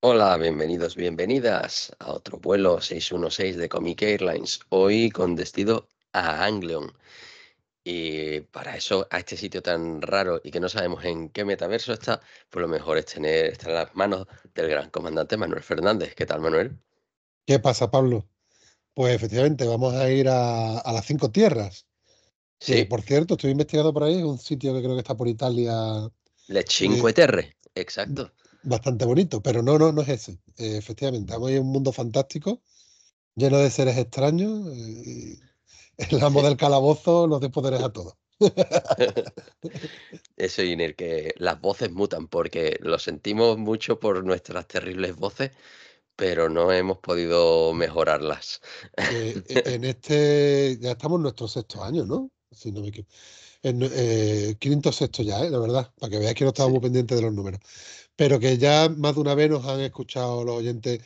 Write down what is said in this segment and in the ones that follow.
Hola, bienvenidos, bienvenidas a otro vuelo 616 de Comic Airlines, hoy con destino a Anglion. Y para eso, a este sitio tan raro y que no sabemos en qué metaverso está, pues lo mejor es tener, estar en las manos del gran comandante Manuel Fernández. ¿Qué tal, Manuel? ¿Qué pasa, Pablo? Pues efectivamente, vamos a ir a, las cinco tierras. Sí. por cierto, estoy investigando por ahí, es un sitio que creo que está por Italia. Le eh, Cinque Terre, exacto bastante bonito, pero no, no, no es ese. Eh, efectivamente, estamos en un mundo fantástico, lleno de seres extraños. Eh, y el amo del calabozo los de a todos. Eso, el que las voces mutan porque lo sentimos mucho por nuestras terribles voces, pero no hemos podido mejorarlas. Eh, e, en este, ya estamos en nuestro sexto año, ¿no? Si no me equivoco. En, eh, quinto sexto ya, ¿eh? la verdad, para que veáis que no estábamos muy pendiente de los números pero que ya más de una vez nos han escuchado los oyentes,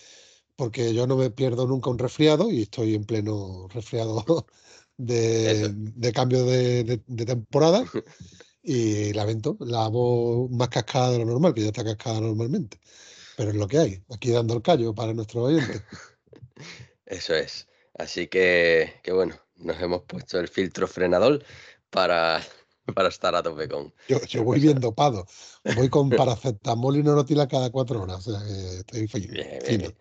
porque yo no me pierdo nunca un resfriado y estoy en pleno resfriado de, cambio de, temporada. Y lamento, la voz más cascada de lo normal, que ya está cascada normalmente. Pero es lo que hay, aquí dando el callo para nuestros oyentes. Eso es. Así que, que bueno, nos hemos puesto el filtro frenador para para estar a tope con. Yo, voy bien dopado. Voy con paracetamol y norotila cada cuatro horas. estoy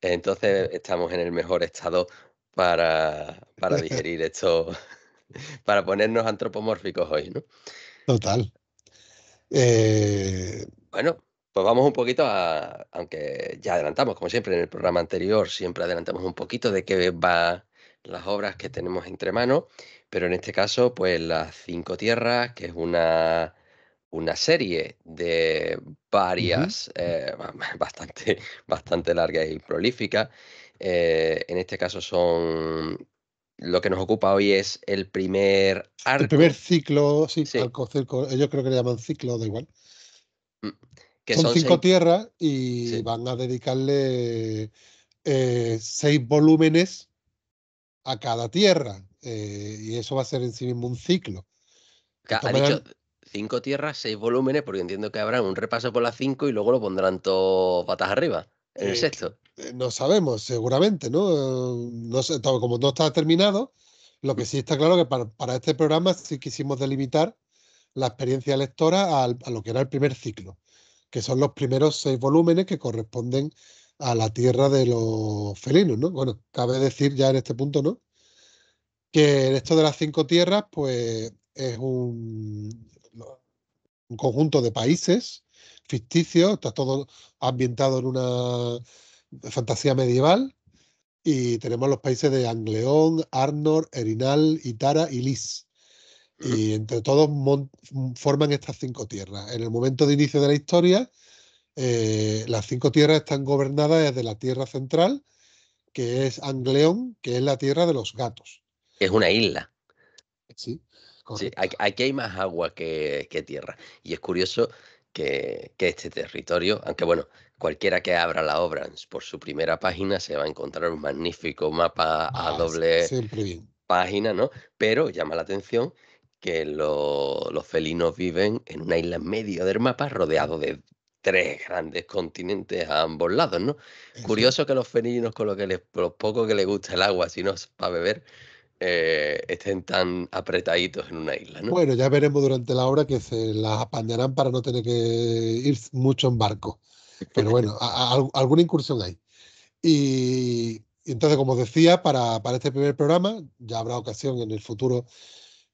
Entonces estamos en el mejor estado para, digerir esto, para ponernos antropomórficos hoy, ¿no? Total. Eh, bueno, pues vamos un poquito a, aunque ya adelantamos, como siempre en el programa anterior, siempre adelantamos un poquito de qué van las obras que tenemos entre manos, pero en este caso, pues Las Cinco Tierras, que es una, una serie de varias, eh, bastante, bastante largas y prolífica. Eh, en este caso son lo que nos ocupa hoy es el primer arco. El primer ciclo, sí, sí. Arco, ellos creo que le llaman ciclo, da igual. Mm, son, cinco tierras y van a dedicarle eh, seis volúmenes a cada tierra. Eh, y eso va a ser en sí mismo un ciclo. Ha dicho cinco tierras, seis volúmenes, porque entiendo que habrá un repaso por las cinco y luego lo pondrán todos patas arriba, en el eh, sexto. Eh, no sabemos, seguramente, ¿no? no sé, como no está terminado, lo que mm. sí está claro es que para, este programa sí quisimos delimitar la experiencia lectora a lo que era el primer ciclo, que son los primeros seis volúmenes que corresponden a la tierra de los felinos, ¿no? Bueno, cabe decir ya en este punto, ¿no? que esto de las cinco tierras, pues es un, conjunto de países ficticios, está todo ambientado en una fantasía medieval, y tenemos los países de Angleón, Arnor, Erinal, Itara y Lis. Y entre todos forman estas cinco tierras. En el momento de inicio de la historia, eh, las cinco tierras están gobernadas desde la tierra central, que es Angleón, que es la tierra de los gatos es una isla. Sí, sí aquí hay más agua que, tierra. Y es curioso que, este territorio, aunque bueno, cualquiera que abra la obra por su primera página se va a encontrar un magnífico mapa a ah, doble página, ¿no? Pero llama la atención que los felinos viven en una isla en medio del mapa rodeado de tres grandes continentes a ambos lados, ¿no? Curioso que los felinos, con lo que les, lo poco que les gusta el agua, si no es para beber, eh, estén tan apretaditos en una isla. ¿no? Bueno, ya veremos durante la obra que se las apañarán para no tener que ir mucho en barco. Pero bueno, alguna incursión hay. Y, entonces, como decía, para, para, este primer programa ya habrá ocasión en el futuro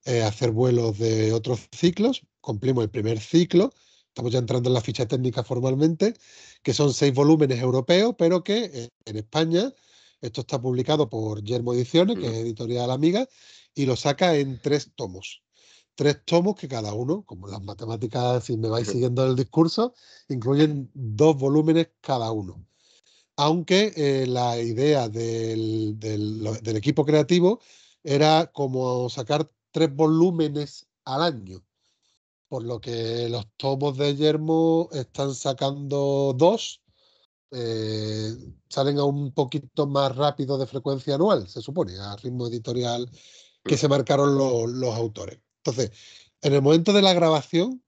eh, hacer vuelos de otros ciclos. Cumplimos el primer ciclo. Estamos ya entrando en la ficha técnica formalmente, que son seis volúmenes europeos, pero que eh, en España esto está publicado por Yermo Ediciones, que es editorial amiga, y lo saca en tres tomos. Tres tomos que cada uno, como las matemáticas, si me vais siguiendo el discurso, incluyen dos volúmenes cada uno. Aunque eh, la idea del, del equipo creativo era como sacar tres volúmenes al año por lo que los tomos de Yermo están sacando dos eh, salen a un poquito más rápido de frecuencia anual, se supone, a ritmo editorial que mm. se marcaron los autores. Entonces, en el momento de la grabación,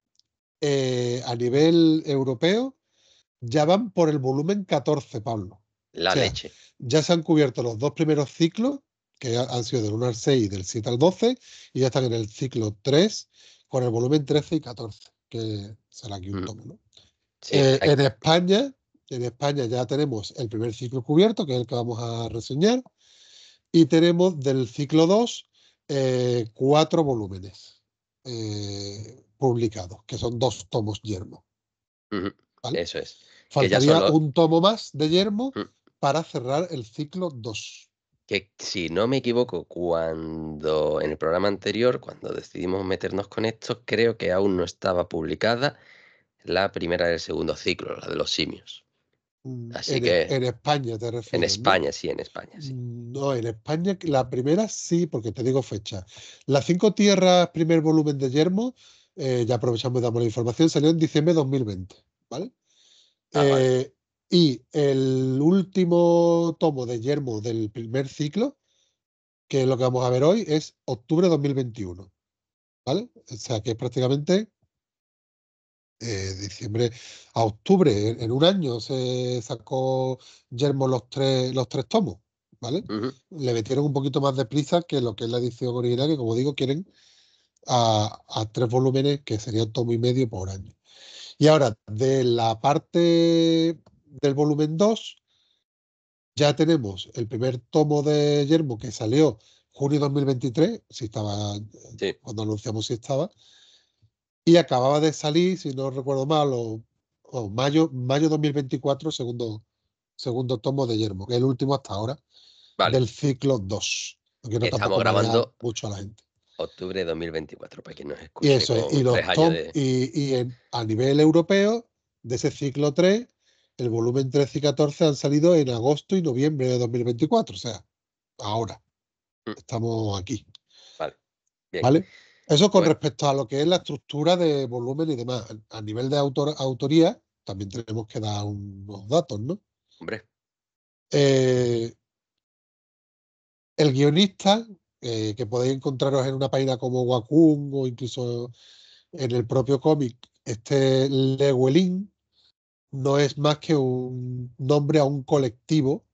eh, a nivel europeo, ya van por el volumen 14, Pablo. La leche. Ya se han cubierto los dos primeros ciclos, que han sido del 1 al 6 y del 7 al 12, y ya están en el ciclo 3, con el volumen 13 y 14, que será aquí un mm. tomo. Eh, en España en España ya tenemos el primer ciclo cubierto, que es el que vamos a reseñar, y tenemos del ciclo 2 eh, cuatro volúmenes eh, publicados, que son dos tomos yermo. Eso es. Faltaría un tomo más de yermo mm. para cerrar el ciclo 2 que si no me equivoco, cuando en el programa anterior, cuando decidimos meternos con esto, creo que aún no estaba publicada la primera del segundo ciclo, la de los simios. Mm, Así en, que, en España te refieres. En España, sí, en España. Mm, no, en España la primera sí, porque te digo fecha. Las cinco tierras, primer volumen de Yermo, eh, ya aprovechamos y damos la información, salió en diciembre de 2020, ¿vale? Ah, eh, y el último tomo de Yermo del primer ciclo, que es lo que vamos a ver hoy, es octubre de 2021, ¿vale? O sea, que es prácticamente eh, diciembre a octubre. En, un año se sacó Yermo los tres, los tres tomos, ¿vale? Le metieron un poquito más de prisa que lo que es la edición original, que como digo, quieren a, tres volúmenes, que serían tomo y medio por año. Y ahora, de la parte del volumen 2, ya tenemos el primer tomo de Yermo que salió junio 2023, si estaba, eh, cuando anunciamos si estaba, y acababa de salir, si no recuerdo mal, o, mayo, mayo 2024, segundo, segundo tomo de Yermo, que es el último hasta ahora, del ciclo 2. Estamos grabando mucho a la gente. Octubre de 2024, para quien nos escuche. Y eso y, a nivel europeo, de ese ciclo 3, el volumen 13 y 14 han salido en agosto y noviembre de 2024, o sea, ahora. Mm. Estamos aquí. ¿Vale? Eso con pues respecto a lo que es la estructura de volumen y demás. A nivel de autoría, también tenemos que dar unos datos, ¿no? Hombre. Eh, el guionista, eh, que podéis encontraros en una página como Wacom o incluso en el propio cómic, este Lewelin, no es más que un nombre a un colectivo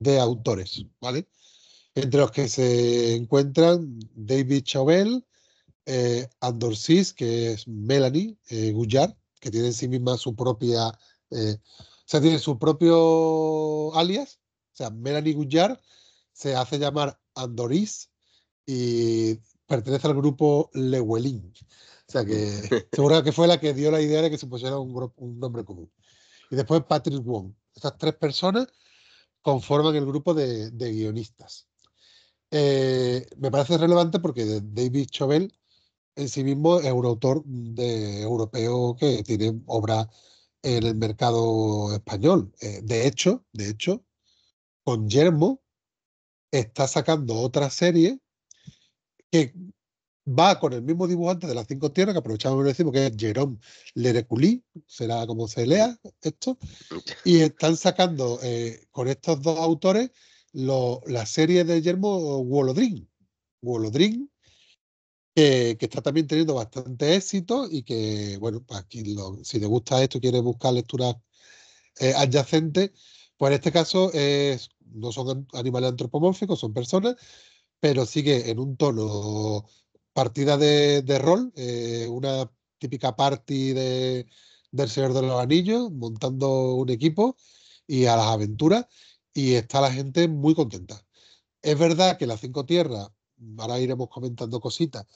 de autores, ¿vale? Entre los que se encuentran David Chauvel, eh, Andorcis, que es Melanie eh, que tiene en sí misma su propia, eh, o sea, tiene su propio alias, o sea, Melanie Guyard se hace llamar Andoris y pertenece al grupo Lewelin. O sea que mm. que fue la que dio la idea de que se pusiera un, nombre común. Y después Patrick Wong. Estas tres personas conforman el grupo de, guionistas. Eh, me parece relevante porque David Chauvel en sí mismo es un autor europeo que tiene obra en el mercado español. Eh, de hecho, de hecho, con Yermo está sacando otra serie que va con el mismo dibujante de las cinco tierras, que aprovechamos y decimos que es Jerome Lereculi, será como se lea esto, y están sacando eh, con estos dos autores la serie de Yermo Wolodrin. Wolodrin que, está también teniendo bastante éxito y que, bueno, pues, si te gusta esto, quieres buscar lecturas eh, adyacentes, pues en este caso no son animales antropomórficos, son personas, pero sigue en un tono partida de, rol, eh, una típica party del Señor de los Anillos, montando un equipo y a las aventuras, y está la gente muy contenta. Es verdad que las cinco tierras ahora iremos comentando cositas,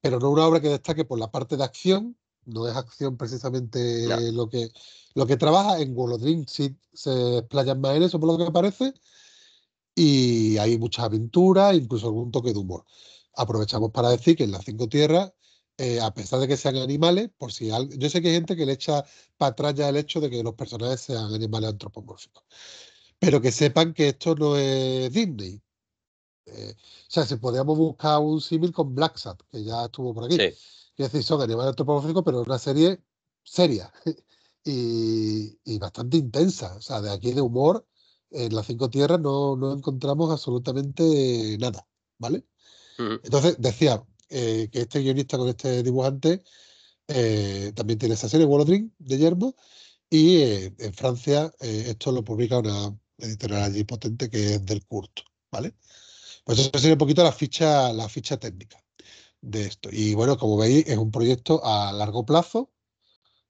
pero no una obra que destaque por la parte de acción, no es acción precisamente lo que, lo que trabaja. En Wolodrin Si se explayan más en eso, por lo que parece, y hay muchas aventura, incluso algún toque de humor. Aprovechamos para decir que en las cinco tierras eh, a pesar de que sean animales, por si yo sé que hay gente que le echa para atrás el hecho de que los personajes sean animales antropomórficos, pero que sepan que esto no es Disney, eh, o sea, si podíamos buscar un símil con Black que ya estuvo por aquí. Sí. Es decir, son animales antropomórficos, pero una serie seria y, bastante intensa. O sea, de aquí de humor, en las cinco tierras no, encontramos absolutamente nada, ¿vale? Entonces, decía eh, que este guionista con este dibujante eh, también tiene esa serie, Dream de Yermo, y en Francia esto lo publica una editorial allí potente que es Del Curto, ¿vale? Pues eso sería un poquito la ficha, la ficha técnica de esto. Y bueno, como veis, es un proyecto a largo plazo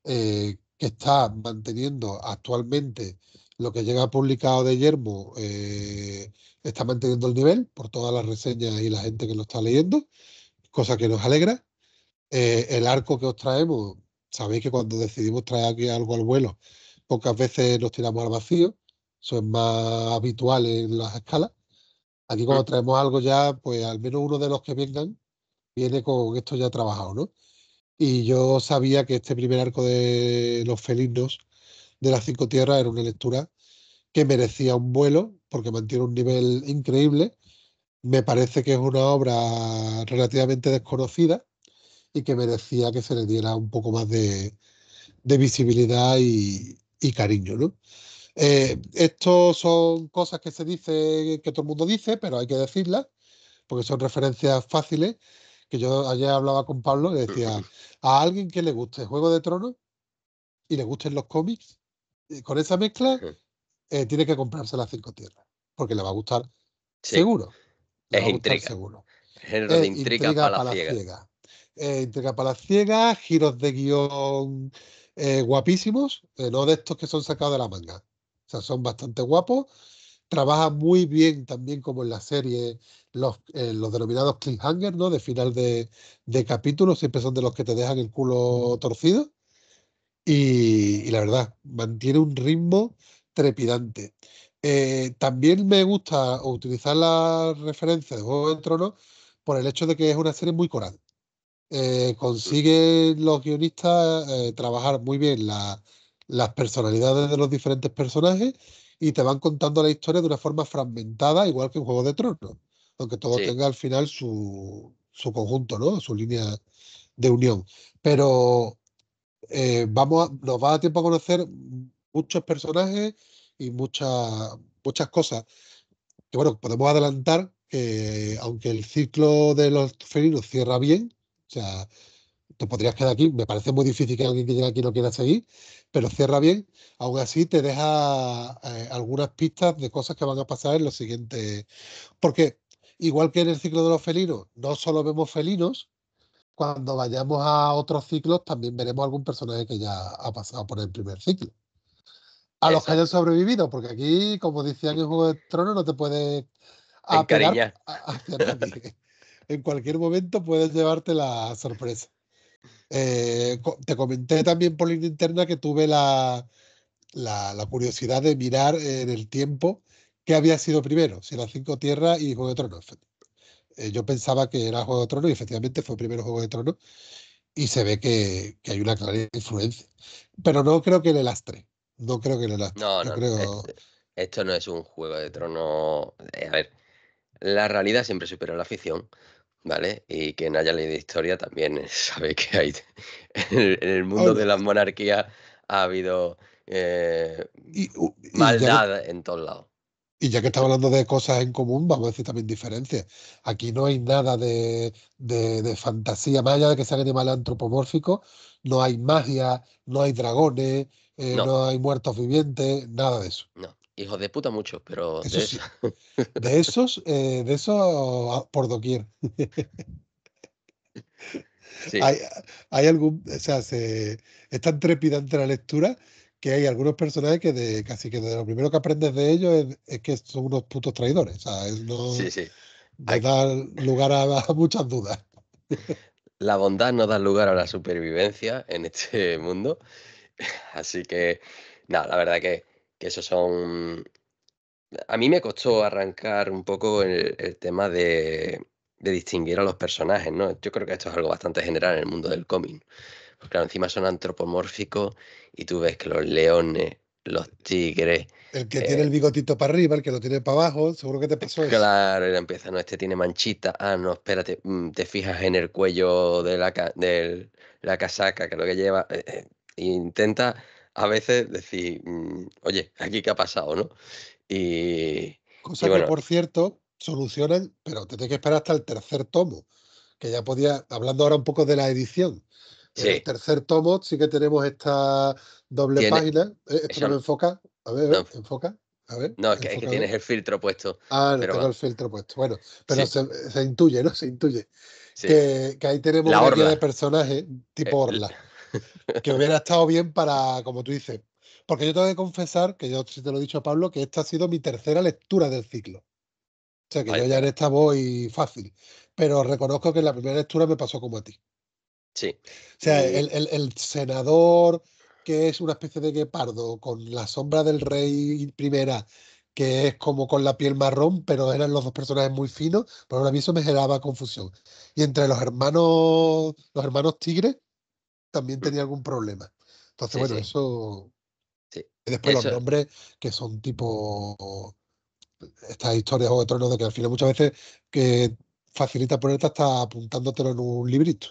eh, que está manteniendo actualmente lo que llega publicado de Yermo, eh, está manteniendo el nivel por todas las reseñas y la gente que lo está leyendo, cosa que nos alegra. Eh, el arco que os traemos, sabéis que cuando decidimos traer aquí algo al vuelo, pocas veces nos tiramos al vacío, eso es más habitual en las escalas. Aquí ah. cuando traemos algo ya, pues al menos uno de los que vengan viene con esto ya trabajado, ¿no? Y yo sabía que este primer arco de los felinos de las cinco tierras era una lectura que merecía un vuelo porque mantiene un nivel increíble. Me parece que es una obra relativamente desconocida y que merecía que se le diera un poco más de, visibilidad y, y cariño, ¿no? Eh, son cosas que se dice, que todo el mundo dice, pero hay que decirlas, porque son referencias fáciles. Que yo ayer hablaba con Pablo y decía: a alguien que le guste Juego de Tronos y le gusten los cómics, con esa mezcla, eh, tiene que comprarse las cinco tierras, porque le va a gustar seguro. es eh, intriga. intriga, para la ciega. Eh, intriga para la ciega, giros de guión guapísimos, no de estos que son sacados de la manga. O sea, son bastante guapos. Trabaja muy bien también como en la serie los, eh, los denominados cliffhangers, ¿no? De final de, de capítulo, siempre son de los que te dejan el culo torcido. Y, la verdad, mantiene un ritmo trepidante. Eh, también me gusta utilizar la referencia de Juego de Trono por el hecho de que es una serie muy coral. Eh, consiguen los guionistas trabajar muy bien la, las personalidades de los diferentes personajes y te van contando la historia de una forma fragmentada, igual que en Juego de Tronos, aunque todo tenga al final su, conjunto, ¿no? su línea de unión. Pero eh, vamos a, nos va a dar tiempo a conocer muchos personajes y muchas muchas cosas. Que bueno, podemos adelantar que aunque el ciclo de los felinos cierra bien, o sea, te podrías quedar aquí, me parece muy difícil que alguien que llegue aquí no quiera seguir, pero cierra bien. Aún así te deja eh, algunas pistas de cosas que van a pasar en los siguientes. Porque igual que en el ciclo de los felinos, no solo vemos felinos, cuando vayamos a otros ciclos también veremos algún personaje que ya ha pasado por el primer ciclo. A los que hayan sobrevivido, porque aquí, como decía en Juego de Tronos, no te puedes apegar en cualquier momento puedes llevarte la sorpresa. Eh, te comenté también por línea interna que tuve la, curiosidad de mirar en el tiempo qué había sido primero, si era cinco tierras y Juego de Tronos. Eh, yo pensaba que era Juego de Tronos y efectivamente fue primero Juego de Tronos y se ve que, hay una clara influencia. Pero no creo que en el astre. No creo que en el esto no es un juego de Tronos eh, A ver, la realidad siempre supera la ficción. ¿vale? Y quien haya leído historia también sabe que hay en el, mundo de las monarquías ha habido eh, maldad en todos lados. Y ya que estamos hablando de cosas en común, vamos a decir también diferencias. Aquí no hay nada de, fantasía, más allá de que sea animal antropomórfico, no hay magia, no hay dragones, eh, no. no. hay muertos vivientes, nada de eso. No hijos de puta muchos, pero de, esos, de esos eh, ah, por doquier. Hay, algún, o sea, es tan trepidante la lectura que hay algunos personajes que de, casi que de lo primero que aprendes de ellos es, que son unos putos traidores. O sea, no, sí, sí. da lugar a, muchas dudas. La bondad no da lugar a la supervivencia en este mundo. Así que, nada, no, la verdad que que esos son... A mí me costó arrancar un poco el, tema de, distinguir a los personajes, ¿no? Yo creo que esto es algo bastante general en el mundo del cómic. Porque claro, encima son antropomórficos y tú ves que los leones, los tigres... El que tiene eh el bigotito para arriba, el que lo tiene para abajo, seguro que te pasó claro, eso. Claro, empieza, no, este tiene manchita, ah, no, espérate, mm, te fijas en el cuello de la, casaca, que es lo que lleva... Eh, eh, e intenta a veces decir, mm, oye, aquí qué ha pasado, ¿no? Y. Cosa que, por cierto, solucionan, pero te tienes que esperar hasta el tercer tomo, que ya podía, hablando ahora un poco de la edición. En el tercer tomo sí que tenemos esta doble página. Eh, esto no me enfoca. A ver, enfoca. A ver, no, es que, tienes el filtro puesto. Ah, no, tengo el filtro puesto. Bueno, pero se, intuye, ¿no? Se intuye. Que, ahí tenemos la una guía de personajes tipo eh, Orla que hubiera estado bien para, como tú dices, porque yo tengo que confesar, que yo sí te lo he dicho a Pablo, que esta ha sido mi tercera lectura del ciclo. O sea que yo ya en esta voy fácil, pero reconozco que en la primera lectura me pasó como a ti. Sí. O sea, el, senador, que es una especie de guepardo, con la sombra del rey primera, que es como con la piel marrón, pero eran los dos personajes muy finos, pero pues ahora mí eso me generaba confusión. Y entre los hermanos, los hermanos tigres, también tenía algún problema. Entonces, bueno, eso. Y después los nombres, que son tipo. Estas historias o de tronos de que al final muchas veces que facilita ponerte hasta apuntándotelo en un librito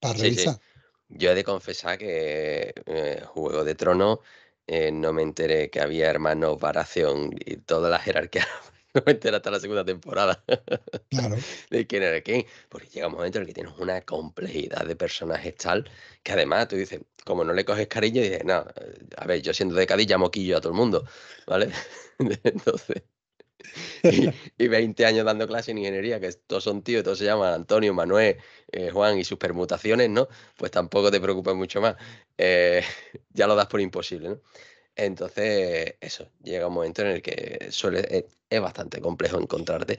para revisar. Yo he de confesar que eh, Juego de Tronos eh, no me enteré que había hermanos Varación y toda la jerarquía no me enteré hasta la segunda temporada. Claro. de quién era quién. Porque llega un momento en el que tienes una complejidad de personajes tal que además tú dices, como no le coges cariño, dices, no, eh, a ver, yo siendo de Cádiz ya moquillo a todo el mundo, ¿vale? Entonces. Y, 20 años dando clase en ingeniería, que todos son tíos, todos se llaman Antonio, Manuel, eh, Juan y sus permutaciones, ¿no? Pues tampoco te preocupes mucho más. Eh, ya lo das por imposible, ¿no? Entonces, eso, llega un momento en el que suele, es bastante complejo encontrarte.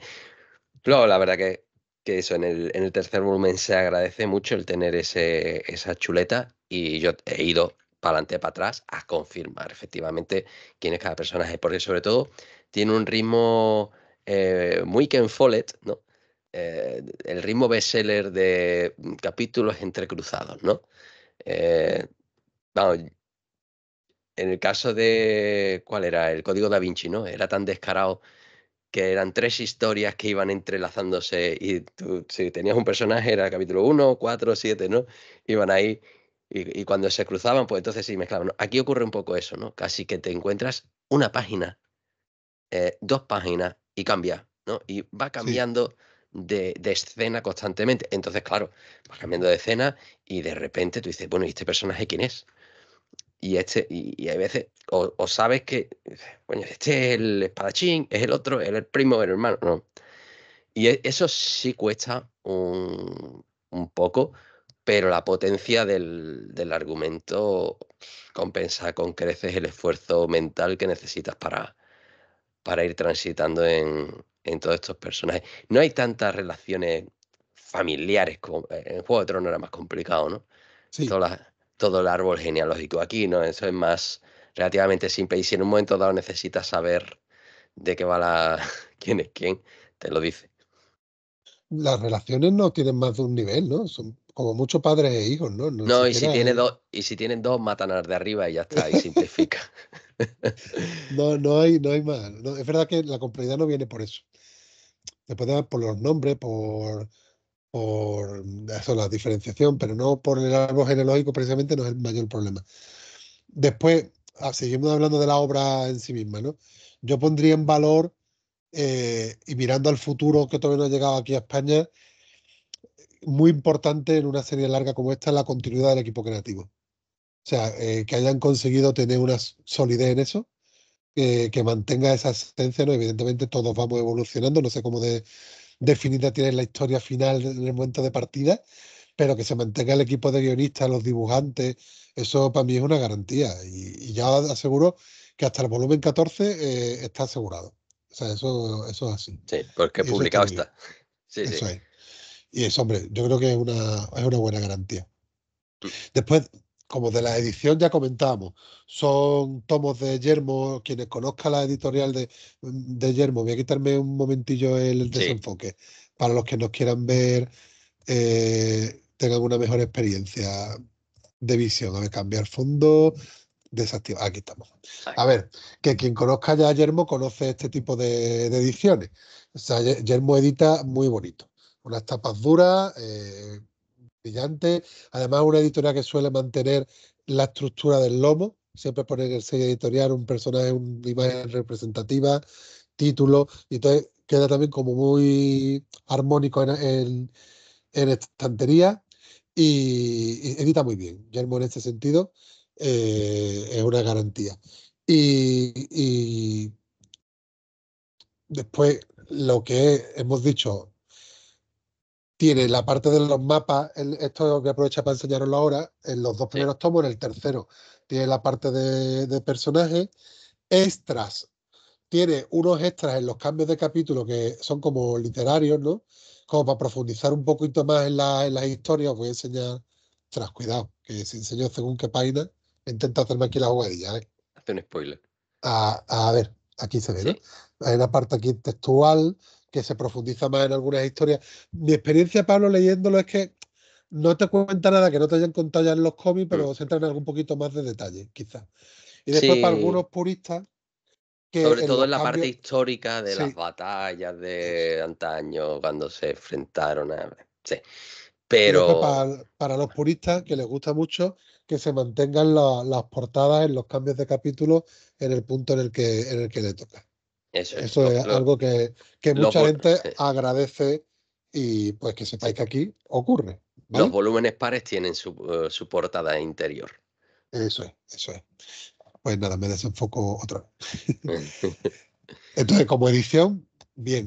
Luego, la verdad que, eso, en el, tercer volumen se agradece mucho el tener ese, esa chuleta y yo he ido para adelante, para atrás, a confirmar efectivamente quién es cada personaje, porque sobre todo tiene un ritmo eh, muy Ken Follett, ¿no? Eh, el ritmo bestseller de mm, capítulos entrecruzados, ¿no? Eh, vamos, en el caso de, ¿cuál era? El código da Vinci, ¿no? Era tan descarado que eran tres historias que iban entrelazándose y si tenías un personaje era capítulo 1, 4, 7, ¿no? Iban ahí y, cuando se cruzaban, pues entonces sí mezclaban. Aquí ocurre un poco eso, ¿no? Casi que te encuentras una página, eh, dos páginas y cambia, ¿no? Y va cambiando de, de, escena constantemente. Entonces, claro, va cambiando de escena y de repente tú dices, bueno, ¿y este personaje quién es? y, este, y, hay veces, o, sabes que, bueno, este es el espadachín, es el otro, es el primo, el hermano, no. Y e, eso sí cuesta un, poco, pero la potencia del, argumento compensa con creces el esfuerzo mental que necesitas para, para ir transitando en, todos estos personajes. No hay tantas relaciones familiares como en Juego de Tronos era más complicado, ¿no? Sí todo el árbol genealógico. Aquí no, eso es más relativamente simple. Y si en un momento dado necesitas saber de qué va la. quién es quién, te lo dice. Las relaciones no tienen más de un nivel, ¿no? Son como muchos padres e hijos, ¿no? No, y, si tiene dos, y si tienen dos, matan las de arriba y ya está, y simplifica. no, no hay, no hay más. es verdad que la complejidad no viene por eso. Después por los nombres, por por eso, la diferenciación, pero no por el árbol genealógico precisamente no es el mayor problema. Después, ah, seguimos hablando de la obra en sí misma, ¿no? Yo pondría en valor, eh, y mirando al futuro que todavía no ha llegado aquí a España, muy importante en una serie larga como esta la continuidad del equipo creativo. O sea, eh, que hayan conseguido tener una solidez en eso, que mantenga esa esencia, ¿no? Evidentemente todos vamos evolucionando, no sé cómo de definida tiene la historia final en el momento de partida, pero que se mantenga el equipo de guionistas, los dibujantes, eso para mí es una garantía. Y, ya aseguro que hasta el volumen 14 eh, está asegurado. O sea, eso, eso es así. Sí, porque publicado está. Sí, Y eso, hombre, yo creo que es una, es una buena garantía. Mm. Después, como de la edición ya comentábamos, son tomos de Yermo, quienes conozcan la editorial de, mm, de Yermo, voy a quitarme un momentillo el desenfoque, para los que nos quieran ver, eh, tengan una mejor experiencia de visión. A ver, cambiar fondo, desactivar, aquí estamos. A ver, que quien conozca ya a Yermo conoce este tipo de, ediciones. O sea, Yermo edita muy bonito, unas tapas duras. Eh, brillante. Además, una editorial que suele mantener la estructura del lomo, siempre poner el sello editorial, un personaje, una imagen representativa, título, y entonces queda también como muy armónico en, estantería y, edita muy bien. Yermo en este sentido eh, es una garantía. y después lo que hemos dicho, tiene la parte de los mapas, el, esto que aprovecha para enseñaros ahora, en los dos primeros tomos, en el tercero tiene la parte de, personajes, extras, tiene unos extras en los cambios de capítulo que son como literarios, ¿no? Como para profundizar un poquito más en, las historias, os voy a enseñar, tras cuidado, que si enseño según qué página, intenta hacerme aquí la jugadilla. ¿eh? Hace un spoiler. A, ver, aquí se ve, ¿no? Hay una parte aquí textual, que se profundiza más en algunas historias. Mi experiencia, Pablo, leyéndolo es que no te cuenta nada que no te hayan contado ya en los cómics, pero mm. se entra en algún poquito más de detalle, quizás. Y después para algunos puristas... Sobre todo en la parte histórica de las batallas de antaño, cuando se enfrentaron a... Sí. Pero... Para, los puristas, que les gusta mucho que se mantengan las portadas en los cambios de capítulo en el punto en el que, en el que le toca. Eso, es, algo que, que mucha gente eh. agradece y pues que sepáis que aquí ocurre. Los volúmenes pares tienen eh, su, portada interior. Eso es, eso es. Pues nada, me desenfoco otra vez. Entonces, como edición, bien,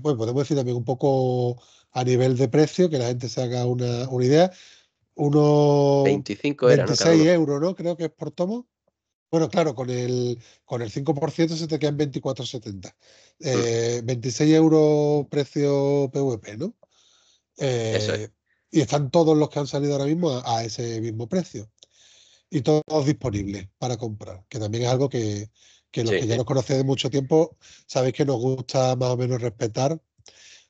pues podemos decir también un poco a nivel de precio, que la gente se haga una, una idea. Unos 26 euros, ¿no? Creo que es por tomo. Bueno, claro, con el, con el 5% se te quedan 24,70. 26 mm. eh, euros precio PVP, ¿no? Eh, y están todos los que han salido ahora mismo a, ese mismo precio. Y todos disponibles para comprar, que también es algo que, que los que ya nos conocéis de mucho tiempo sabéis que nos gusta más o menos respetar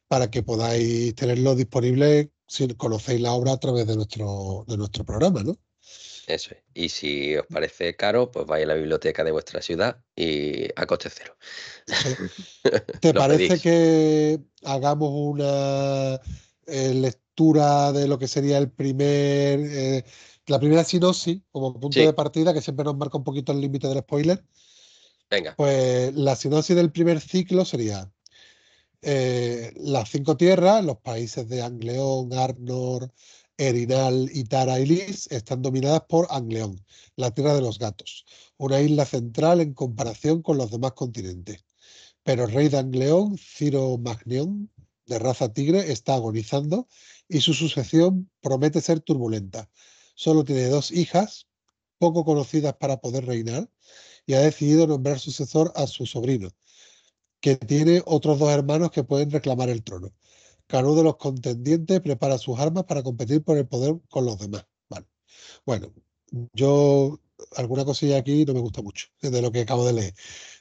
para que podáis tenerlo disponible si conocéis la obra a través de nuestro, de nuestro programa, ¿no? Eso es. Y si os parece caro, pues vais a la biblioteca de vuestra ciudad y a coste cero. ¿Te parece que hagamos una eh, lectura de lo que sería el primer, eh, la primera sinopsis como punto de partida, que siempre nos marca un poquito el límite del spoiler? Venga. Pues la sinopsis del primer ciclo sería eh, las cinco tierras, los países de Angleón, Arnor, Erinal, y Tarailis están dominadas por Angleón, la tierra de los gatos, una isla central en comparación con los demás continentes. Pero el rey de Angleón, Ciro Magnión, de raza tigre, está agonizando y su sucesión promete ser turbulenta. Solo tiene dos hijas, poco conocidas para poder reinar, y ha decidido nombrar sucesor a su sobrino, que tiene otros dos hermanos que pueden reclamar el trono. Cada uno de los contendientes prepara sus armas para competir por el poder con los demás. Bueno, yo alguna cosilla aquí no me gusta mucho de lo que acabo de leer.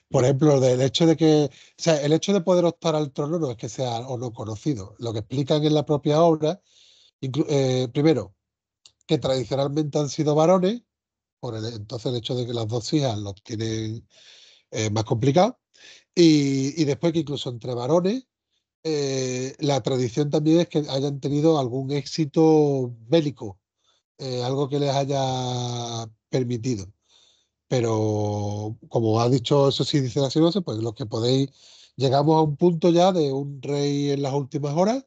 Por ejemplo, el hecho de que, o sea, el hecho de poder optar al trono no es que sea o no conocido. Lo que explican en la propia obra, eh, primero, que tradicionalmente han sido varones, por entonces el hecho de que las dos hijas los tienen eh, más complicado y, después que incluso entre varones eh, la tradición también es que hayan tenido algún éxito bélico, eh, algo que les haya permitido. Pero como ha dicho eso sí dice la silvosa, pues los que podéis, llegamos a un punto ya de un rey en las últimas horas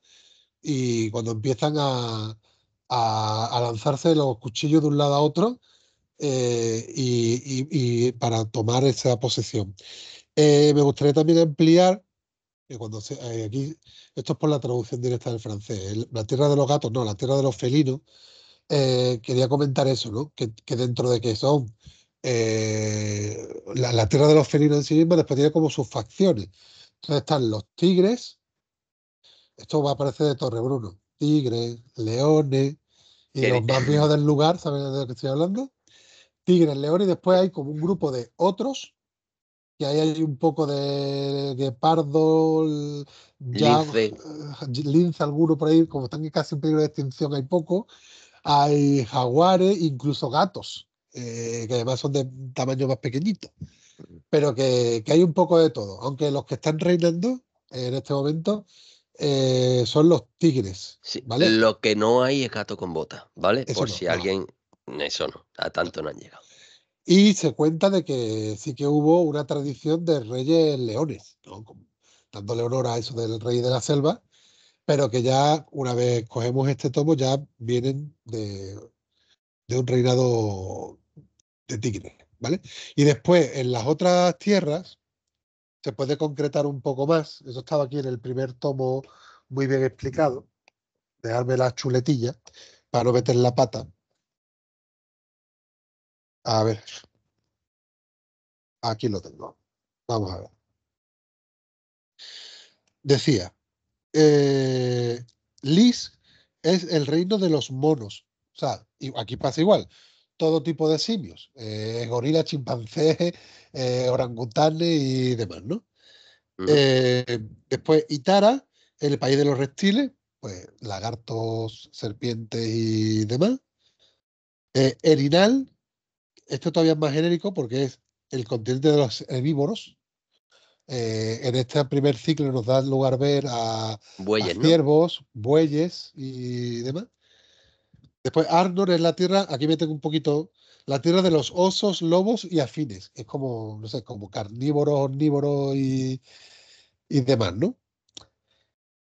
y cuando empiezan a, a, lanzarse los cuchillos de un lado a otro eh, y, y, para tomar esa posesión. me gustaría también ampliar cuando eh, aquí, esto es por la traducción directa del francés, la tierra de los gatos, no, la tierra de los felinos, eh, quería comentar eso, ¿no? Que, dentro de que son eh, la, tierra de los felinos en sí misma, después tiene como sus facciones. Entonces están los tigres, esto va a aparecer de Bruno. tigres, leones, y los más viejos del lugar, ¿saben de lo que estoy hablando? Tigres, leones, y después hay como un grupo de otros, que ahí hay un poco de guepardo, lince. Eh, lince alguno por ahí, como están casi en peligro de extinción, hay poco. Hay jaguares, incluso gatos, eh, que además son de tamaño más pequeñito. Pero que, hay un poco de todo, aunque los que están reinando en este momento eh, son los tigres. ¿vale? Lo que no hay es gato con bota, ¿vale? por si alguien. Eso no, a tanto no han llegado. Y se cuenta de que sí que hubo una tradición de reyes leones, dándole honor a eso del rey de la selva, pero que ya una vez cogemos este tomo ya vienen de, un reinado de tigres, ¿vale? Y después en las otras tierras se puede concretar un poco más, eso estaba aquí en el primer tomo muy bien explicado, dejarme la chuletilla para no meter la pata, a ver. Aquí lo tengo. Vamos a ver. Decía, eh, Lis es el reino de los monos. O sea, aquí pasa igual. Todo tipo de simios. Eh, gorila, chimpancé, eh, orangutanes y demás, ¿no? después, Itara, el país de los reptiles, pues lagartos, serpientes y demás. Erinal, esto todavía es más genérico porque es el continente de los herbívoros. Eh, en este primer ciclo nos da lugar ver a, bueyes, ciervos, bueyes y demás. Después Arnor es la tierra, aquí me tengo un poquito, la tierra de los osos, lobos y afines. Es como, no sé, como carnívoros, omnívoros y, y demás, ¿no?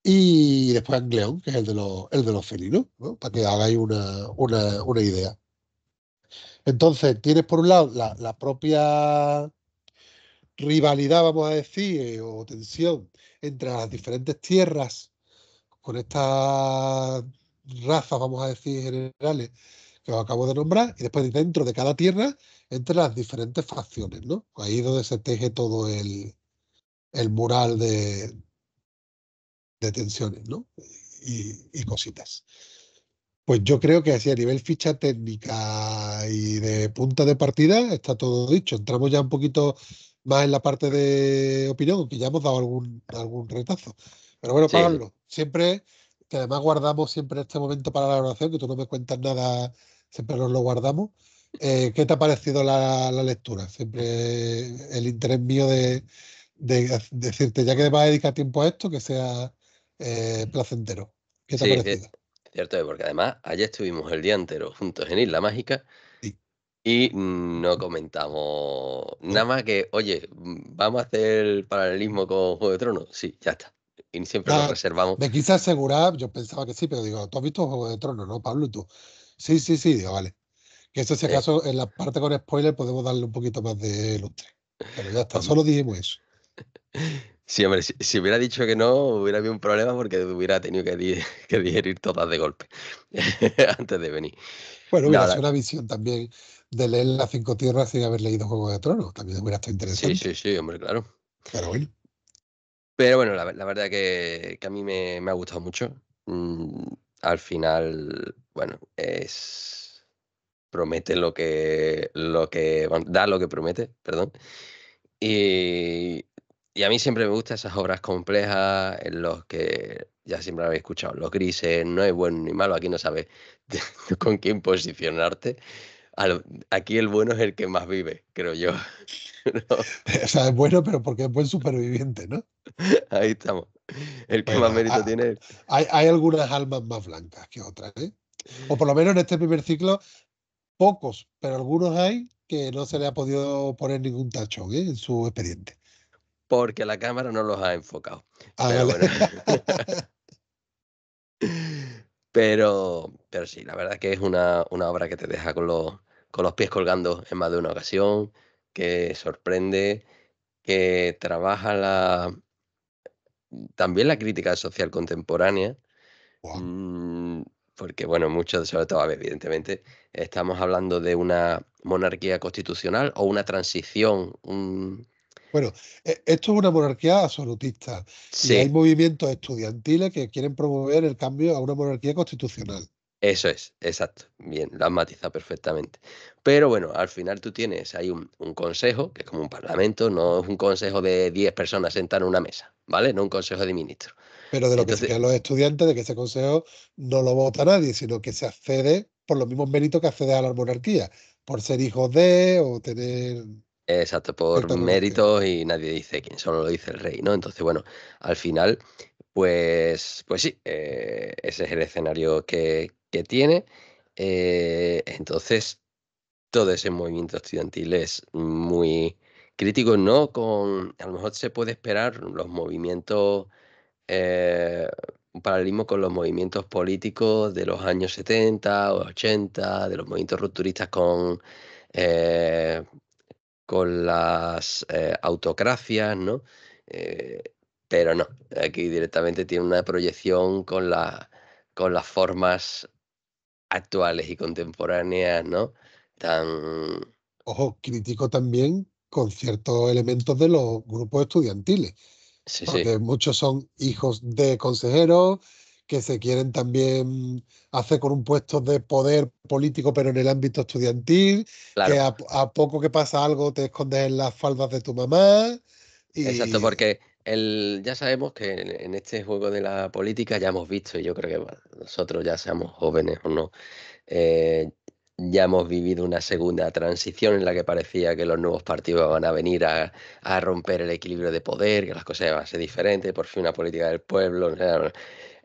Y después Angleón, que es el de los, el de los felinos, Para que hagáis una, una idea. Entonces, tienes por un lado la, propia rivalidad, vamos a decir, eh, o tensión entre las diferentes tierras con estas razas, vamos a decir, generales que os acabo de nombrar, y después dentro de cada tierra, entre las diferentes facciones, ¿no? Pues ahí es donde se teje todo el, mural de, tensiones, ¿no? y cositas. Pues yo creo que así a nivel ficha técnica y de punta de partida está todo dicho. Entramos ya un poquito más en la parte de opinión, que ya hemos dado algún, algún retazo. Pero bueno, Pablo, siempre, que además guardamos siempre este momento para la oración, que tú no me cuentas nada, siempre nos lo guardamos. Eh, ¿Qué te ha parecido la, lectura? Siempre el interés mío de, decirte, ya que vas a dedicar tiempo a esto, que sea eh, placentero. ¿Qué te ha parecido? Cierto, eh, porque además ayer estuvimos el día entero juntos en Isla Mágica y no comentamos nada más que, oye, vamos a hacer el paralelismo con Juego de Tronos. Sí, ya está. Y siempre lo ah, reservamos. Me quise asegurar, yo pensaba que sí, pero digo, tú has visto Juego de Tronos, ¿no, Pablo? tú, sí, sí, sí, digo, vale. Que eso, si acaso, en la parte con spoiler podemos darle un poquito más de lustre. Pero ya está, solo dijimos eso. si, hubiera dicho que no, hubiera habido un problema porque hubiera tenido que, digerir todas de golpe antes de venir. Bueno, hubiera sido una visión también de leer Las Cinco Tierras sin haber leído Juego de Tronos. También hubiera estado interesante. Sí, sí, sí, hombre, claro. Pero bueno. la, verdad que, a mí me, ha gustado mucho. Mm, al final, bueno, es. Promete lo que. lo que. da lo que promete, perdón. Y y a mí siempre me gustan esas obras complejas en los que ya siempre habéis escuchado los grises, no es bueno ni malo, aquí no sabes con quién posicionarte. Aquí el bueno es el que más vive, creo yo. O sea, es bueno, pero porque es buen superviviente, ¿no? Ahí estamos. El que más mérito ah, tiene. Hay, hay algunas almas más blancas que otras, ¿eh? O por lo menos en este primer ciclo, pocos, pero algunos hay que no se le ha podido poner ningún tachón ¿eh? en su expediente porque la cámara no los ha enfocado. Ah, pero, pero, sí, la verdad es que es una, una obra que te deja con los, con los pies colgando en más de una ocasión, que sorprende, que trabaja la, también la crítica social contemporánea. Mm, porque, bueno, muchos, sobre todo, evidentemente, estamos hablando de una monarquía constitucional o una transición, un, bueno, e-, esto es una monarquía absolutista. Y hay movimientos estudiantiles que quieren promover el cambio a una monarquía constitucional. Eso es, exacto. Bien, lo has matizado perfectamente. Pero bueno, al final tú tienes, hay un, consejo, que es como un parlamento, no es un consejo de 10 personas sentadas en una mesa, ¿vale? No un consejo de ministros. Pero de lo que se los estudiantes, de que ese consejo no lo vota nadie, sino que se accede por los mismos méritos que accede a la monarquía, por ser hijos de o tener Exacto, por méritos y nadie dice quién, solo lo dice el rey, ¿no? Entonces, bueno, al final, pues, pues sí, eh, ese es el escenario que, tiene. Eh, entonces, todo ese movimiento estudiantil es muy crítico, ¿no? Con, a lo mejor se puede esperar los movimientos, eh, un paralelismo con los movimientos políticos de los años 70 o 80, de los movimientos rupturistas con con las eh, autocracias, ¿no? Eh, pero no, aquí directamente tiene una proyección con, con las formas actuales y contemporáneas, ¿no? Tan... Ojo, crítico también con ciertos elementos de los grupos estudiantiles, sí, porque muchos son hijos de consejeros, que se quieren también hacer con un puesto de poder político, pero en el ámbito estudiantil, que a, poco que pasa algo te escondes en las faldas de tu mamá. Exacto, porque el, ya sabemos que en, este juego de la política ya hemos visto, y yo creo que nosotros ya seamos jóvenes o no, eh, ya hemos vivido una segunda transición en la que parecía que los nuevos partidos van a venir a, romper el equilibrio de poder, que las cosas van a ser diferentes, por fin una política del pueblo.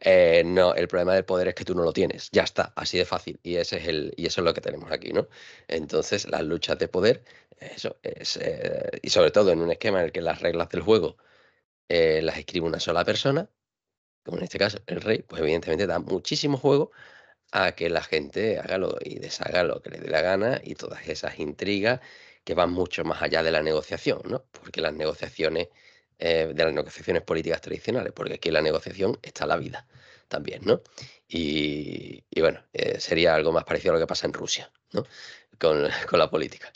Eh, no, el problema del poder es que tú no lo tienes, ya está, así de fácil. Y, ese es el, y eso es lo que tenemos aquí, ¿no? Entonces, las luchas de poder, eso es, eh, y sobre todo en un esquema en el que las reglas del juego eh, las escribe una sola persona, como en este caso el rey, pues evidentemente da muchísimo juego a que la gente haga lo y deshaga lo que le dé la gana y todas esas intrigas que van mucho más allá de la negociación, ¿no? Porque las negociaciones eh, de las negociaciones políticas tradicionales, porque aquí en la negociación está la vida también, ¿no? Y, bueno, eh, sería algo más parecido a lo que pasa en Rusia, ¿no? Con, la política.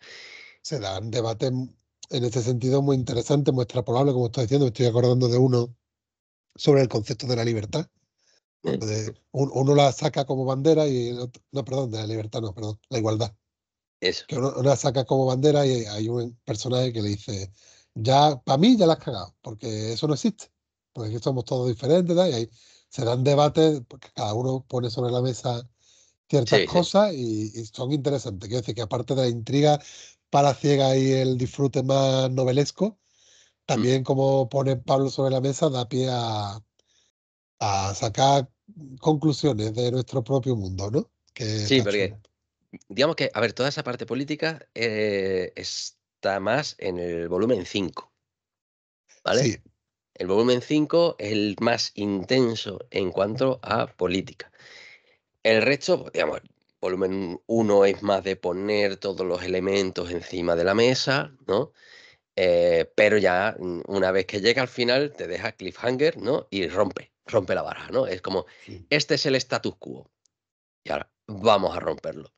Se dan debates en ese sentido muy interesante, muy extrapolable, como estoy diciendo, me estoy acordando de uno sobre el concepto de la libertad. Eh. uno la saca como bandera y no, perdón, de la libertad, no, perdón, la igualdad. Eso. Que uno, la saca como bandera y hay un personaje que le dice, ya para mí ya la has cagado, porque eso no existe, porque aquí somos todos diferentes y ahí se dan debates, porque cada uno pone sobre la mesa ciertas cosas Y, son interesantes. Quiero decir que aparte de la intriga para ciega y el disfrute más novelesco, mm. también como pone Pablo sobre la mesa da pie a, a sacar conclusiones de nuestro propio mundo, ¿no? Que sí, porque digamos que, a ver, toda esa parte política eh, es está más en el volumen 5. ¿Vale? Sí. El volumen 5 es el más intenso en cuanto a política. El resto, pues, digamos, volumen 1 es más de poner todos los elementos encima de la mesa, ¿no? Eh, pero ya mm, una vez que llega al final te deja cliffhanger, ¿no? Y rompe, rompe la barra, ¿no? Es como, este es el status quo. Y ahora vamos a romperlo.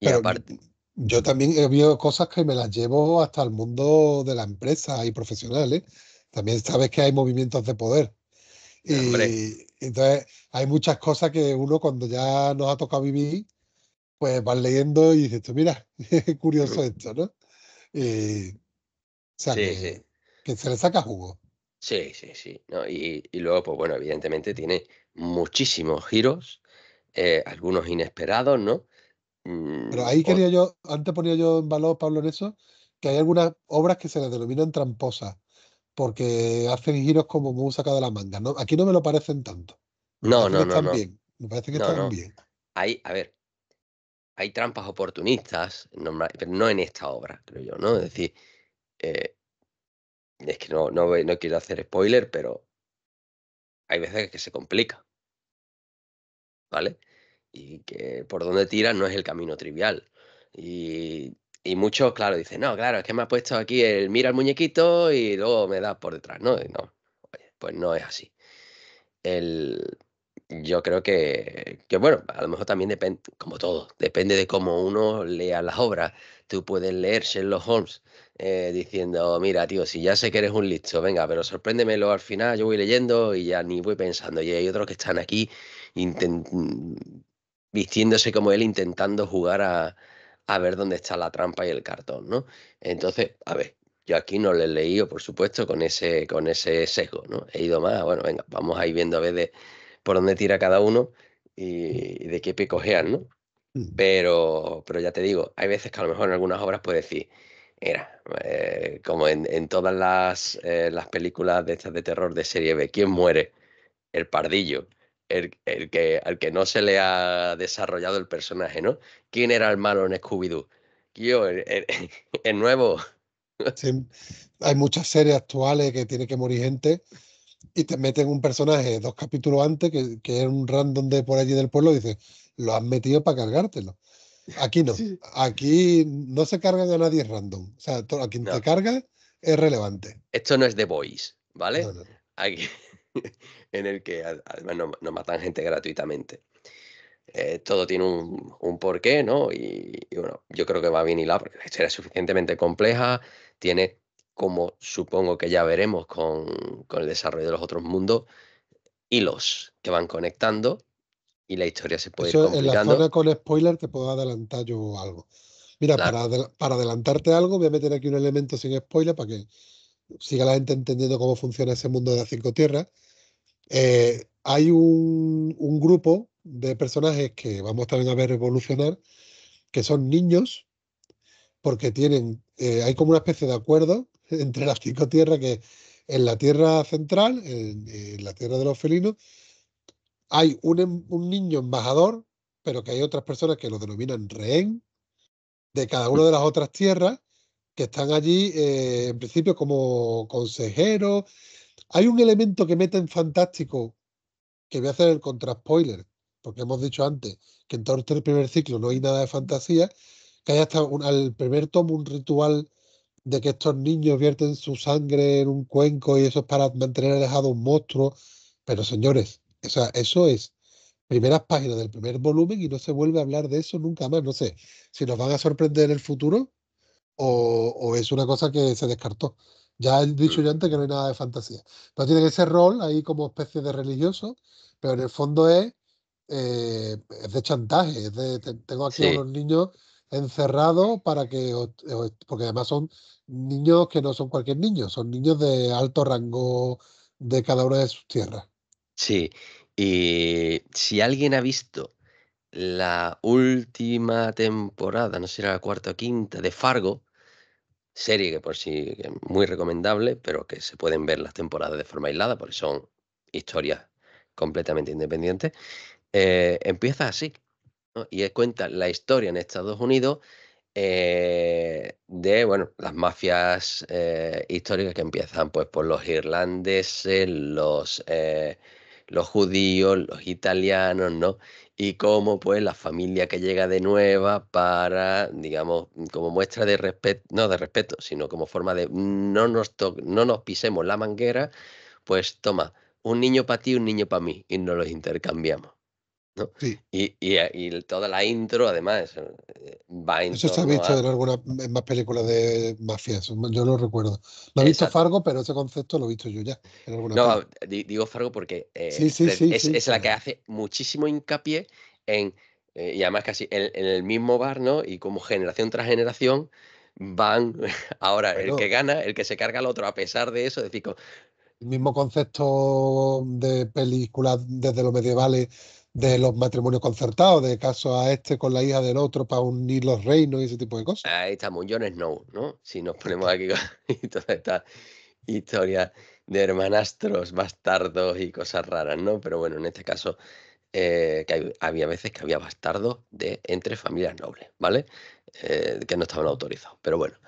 Y aparte yo también he visto cosas que me las llevo hasta el mundo de la empresa y profesionales. También sabes que hay movimientos de poder. entonces hay muchas cosas que uno cuando ya nos ha tocado vivir, pues vas leyendo y dices mira, qué curioso esto, ¿no? o sea, que, que, se le saca jugo. Sí, sí, sí. y, luego, pues bueno, evidentemente tiene muchísimos giros, eh, algunos inesperados, ¿no? Mm, pero ahí pues quería yo, antes ponía yo en valor, Pablo, en eso, que hay algunas obras que se las denominan tramposas, porque hacen giros como muy saca de la manga. ¿no? Aquí no me lo parecen tanto. No, no, no. Están bien. Me parece que están bien. Hay, a ver, hay trampas oportunistas, pero no en esta obra, creo yo, ¿no? Es decir, eh, es que no, no quiero hacer spoiler, pero hay veces que se complica. ¿Vale? y que por donde tiras no es el camino trivial. Y, y, muchos, claro, dicen, no, claro, es que me ha puesto aquí el mira al muñequito y luego me da por detrás, ¿no? no, pues no es así. El, yo creo que, que, bueno, a lo mejor también depende, como todo, depende de cómo uno lea las obras. Tú puedes leer Sherlock Holmes eh, diciendo, mira, tío, si ya sé que eres un listo, venga, pero sorpréndemelo al final, yo voy leyendo y ya ni voy pensando. Y hay otros que están aquí vistiéndose como él, intentando jugar a, ver dónde está la trampa y el cartón, ¿no? Entonces, a ver, yo aquí no le he leído, por supuesto, con ese, con ese sesgo, ¿no? He ido más, bueno, venga, vamos a ir viendo a ver de, por dónde tira cada uno y, de qué picojean, ¿no? Mm. Pero, pero ya te digo, hay veces que a lo mejor en algunas obras puedes decir, mira, eh, como en, en, todas las, eh, las películas de estas de terror de serie B, ¿quién muere? El pardillo el, el que, al que no se le ha desarrollado el personaje, ¿no? ¿Quién era el malo en Scooby-Doo? Yo, el, nuevo. hay muchas series actuales que tiene que morir gente y te meten un personaje dos capítulos antes que, que es un random de por allí del pueblo y dices, lo has metido para cargártelo. Aquí no. Aquí no se cargan a nadie random. O sea, a quien te carga es relevante. Esto no es The Voice, ¿vale? Aquí, en el que además no, matan gente gratuitamente. Eh, todo tiene un, porqué, ¿no? Y, bueno, yo creo que va bien hilado porque la historia es suficientemente compleja, tiene, como supongo que ya veremos con, el desarrollo de los otros mundos, hilos que van conectando y la historia se puede ir complicando. En la zona con spoiler te puedo adelantar yo algo. Mira, para, para, adelantarte algo voy a meter aquí un elemento sin spoiler para que siga la gente entendiendo cómo funciona ese mundo de las cinco tierras, eh, hay un, grupo de personajes que vamos también a ver evolucionar, que son niños, porque tienen, eh, hay como una especie de acuerdo entre las cinco tierras que en la tierra central, en, la tierra de los felinos, hay un, un niño embajador, pero que hay otras personas que lo denominan rehén de cada una de las otras tierras que están allí, eh, en principio, como consejeros. Hay un elemento que meten fantástico, que voy a hacer el contra-spoiler, porque hemos dicho antes que en todo este primer ciclo no hay nada de fantasía, que haya hasta al primer tomo un ritual de que estos niños vierten su sangre en un cuenco y eso es para mantener alejado un monstruo. Pero señores, eso es primeras páginas del primer volumen y no se vuelve a hablar de eso nunca más. No sé si nos van a sorprender en el futuro, o, es una cosa que se descartó. Ya he dicho mm. yo antes que no hay nada de fantasía. Pero tiene ese rol ahí como especie de religioso, pero en el fondo es, eh, de chantaje. de, tengo aquí a unos niños encerrados para que. Porque además son niños que no son cualquier niño, son niños de alto rango de cada una de sus tierras. Sí, y si alguien ha visto la última temporada, no sé la cuarta o quinta, de Fargo, serie que por sí es muy recomendable, pero que se pueden ver las temporadas de forma aislada, porque son historias completamente independientes, eh, empieza así. Y cuenta la historia en Estados Unidos eh, de bueno, las mafias eh, históricas que empiezan pues, por los irlandeses, los los judíos, los italianos, ¿no? Y cómo, pues, la familia que llega de nueva para, digamos, como muestra de respeto, no de respeto, sino como forma de no nos, no nos pisemos la manguera, pues toma, un niño para ti, un niño para mí, y nos los intercambiamos. Y, eh, toda la intro, además, eh, va en Eso se ha visto en algunas más películas de mafias, yo lo recuerdo. Lo he visto Fargo, pero ese concepto lo he visto yo ya. no, digo Fargo porque eh, es, la que hace muchísimo hincapié en, y además casi en, el mismo bar, ¿no? Y como generación tras generación van, ahora el que gana, el que se carga al otro, a pesar de eso, decir, el mismo concepto de películas desde los medievales de los matrimonios concertados, de caso a este con la hija del otro para unir los reinos y ese tipo de cosas. Ahí estamos, John Snow, ¿no? Si nos ponemos aquí toda esta historia de hermanastros, bastardos y cosas raras, ¿no? Pero bueno, en este caso eh, que había veces que había bastardos de entre familias nobles, ¿vale? Eh, que no estaban autorizados, pero bueno.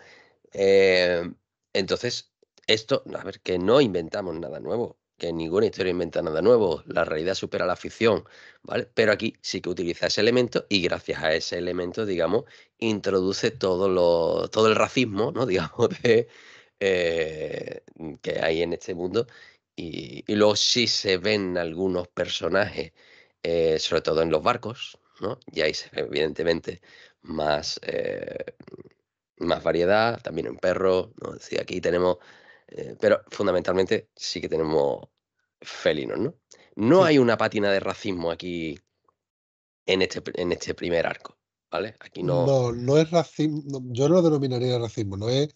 Eh, entonces, esto, a ver, que no inventamos nada nuevo que ninguna historia inventa nada nuevo, la realidad supera la ficción, ¿vale? Pero aquí sí que utiliza ese elemento y gracias a ese elemento, digamos, introduce todo, lo, todo el racismo, ¿no? Digamos, eh, que hay en este mundo. Y, luego sí se ven algunos personajes, eh, sobre todo en los barcos, ¿no? Y ahí evidentemente más, eh, más variedad, también en perros, ¿no? Es aquí tenemos eh, pero fundamentalmente sí que tenemos felinos, ¿no? No hay una pátina de racismo aquí en este, en este primer arco, ¿vale? Aquí no. No, no es racismo, yo no lo denominaría racismo, no es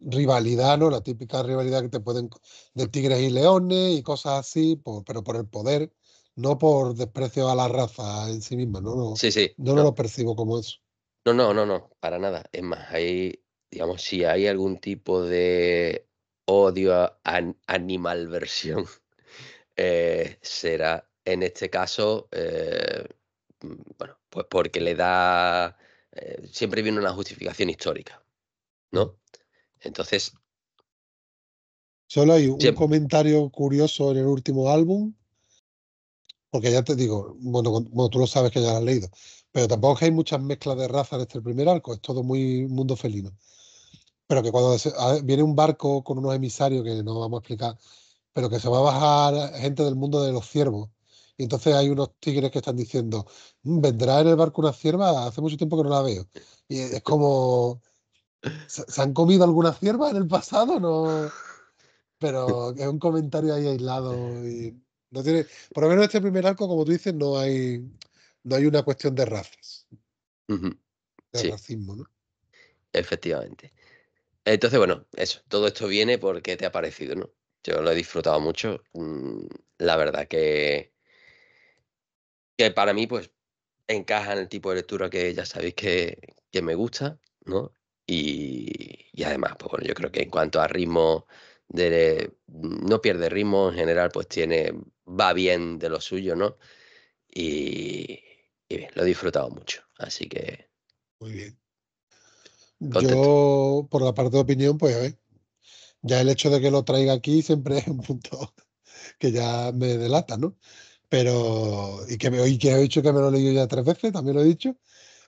rivalidad, ¿no? La típica rivalidad que te pueden de tigres y leones y cosas así, pero por el poder, no por desprecio a la raza en sí misma, ¿no? no sí, sí. no, lo percibo como eso. No, no, no, no, para nada. Es más, hay, digamos, si hay algún tipo de odio a, Animal animalversión eh, será en este caso, eh, mm, bueno, pues porque le da, eh, siempre viene una justificación histórica, ¿no? Entonces... Solo hay un comentario curioso en el último álbum, porque ya te digo, bueno, tú lo sabes que ya lo has leído, pero tampoco hay muchas mezclas de razas desde el primer arco, es todo muy mundo felino pero que cuando viene un barco con unos emisarios que no vamos a explicar, pero que se va a bajar gente del mundo de los ciervos. Y entonces hay unos tigres que están diciendo, mm, vendrá en el barco una cierva, hace mucho tiempo que no la veo. Y es como, ¿se, han comido alguna cierva en el pasado? No. Pero es un comentario ahí aislado. Y no tiene, por lo menos este primer arco, como tú dices, no hay, no hay una cuestión de razas. De racismo, ¿no? Efectivamente. Entonces, bueno, eso, todo esto viene porque te ha parecido, ¿no? Yo lo he disfrutado mucho. Mm, la verdad que, que para mí, pues, encaja en el tipo de lectura que ya sabéis que, que me gusta, ¿no? Y, y, además, pues bueno, yo creo que en cuanto a ritmo, de, mm, no pierde ritmo, en general, pues tiene, va bien de lo suyo, ¿no? Y, y bien, lo he disfrutado mucho, así que... Muy bien. Yo, por la parte de opinión, pues ver, ya el hecho de que lo traiga aquí siempre es un punto que ya me delata, ¿no? Pero, y que, me, y que he dicho que me lo he leído ya tres veces, también lo he dicho,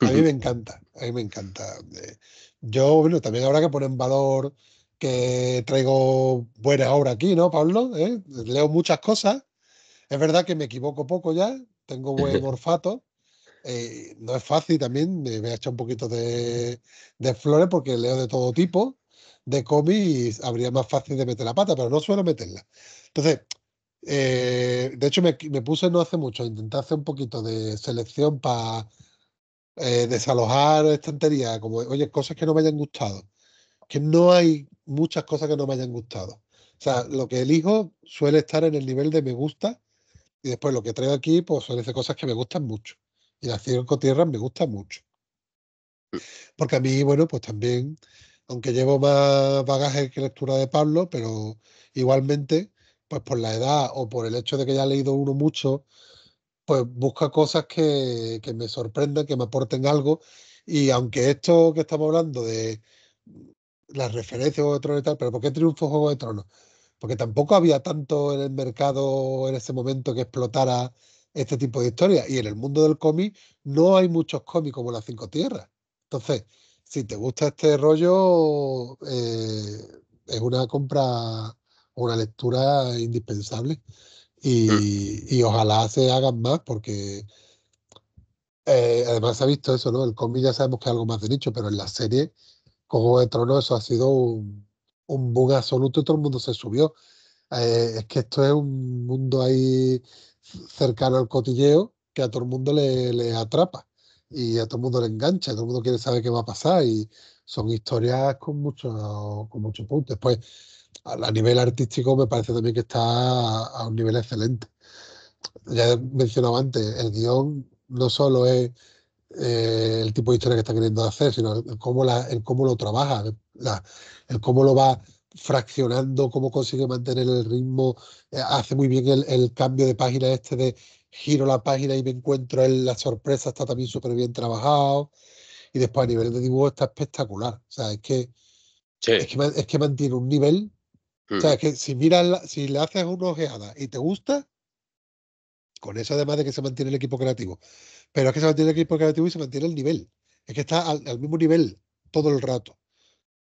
a mí me encanta, a mí me encanta. Eh, yo, bueno, también habrá que poner en valor que traigo buena obra aquí, ¿no, Pablo? ¿Eh? Leo muchas cosas. Es verdad que me equivoco poco ya, tengo buen olfato, eh, no es fácil también, me he hecho un poquito de, flores porque leo de todo tipo de cómics y habría más fácil de meter la pata, pero no suelo meterla. Entonces, eh, de hecho me, puse no hace mucho, intenté hacer un poquito de selección para eh, desalojar estantería, como, oye, cosas que no me hayan gustado, que no hay muchas cosas que no me hayan gustado. O sea, lo que elijo suele estar en el nivel de me gusta y después lo que traigo aquí, pues suele ser cosas que me gustan mucho. Y las cinco tierras me gusta mucho. Mm. Porque a mí, bueno, pues también, aunque llevo más bagaje que lectura de Pablo, pero igualmente, pues por la edad o por el hecho de que haya leído uno mucho, pues busca cosas que, me sorprendan, que me aporten algo. Y aunque esto que estamos hablando de las referencias de de Tronos y tal, pero ¿por qué triunfo Juego de Tronos? Porque tampoco había tanto en el mercado en ese momento que explotara este tipo de historias. Y en el mundo del cómic no hay muchos cómics como las cinco tierras. Entonces, si te gusta este rollo, eh, es una compra, una lectura indispensable. Y, mm. ojalá se hagan más porque eh, además se ha visto eso, ¿no? El cómic ya sabemos que es algo más de nicho, pero en la serie, como de Trono eso ha sido un, un boom absoluto y todo el mundo se subió. Eh, es que esto es un mundo ahí cercano al cotilleo que a todo el mundo le, atrapa y a todo el mundo le engancha, todo el mundo quiere saber qué va a pasar y son historias con mucho, con mucho Después, a, nivel artístico me parece también que está a, un nivel excelente. Ya he mencionado antes, el guión no solo es eh, el tipo de historia que está queriendo hacer, sino el, cómo, la, el cómo lo trabaja, el cómo lo va fraccionando cómo consigue mantener el ritmo, eh, hace muy bien el, cambio de página este de giro la página y me encuentro en la sorpresa, está también súper bien trabajado. Y después a nivel de dibujo está espectacular. O sea, es que, es, que es, que mantiene un nivel. O sea, mm. es que si miras, si le haces una ojeada y te gusta, con eso además de que se mantiene el equipo creativo. Pero es que se mantiene el equipo creativo y se mantiene el nivel. Es que está al mismo nivel todo el rato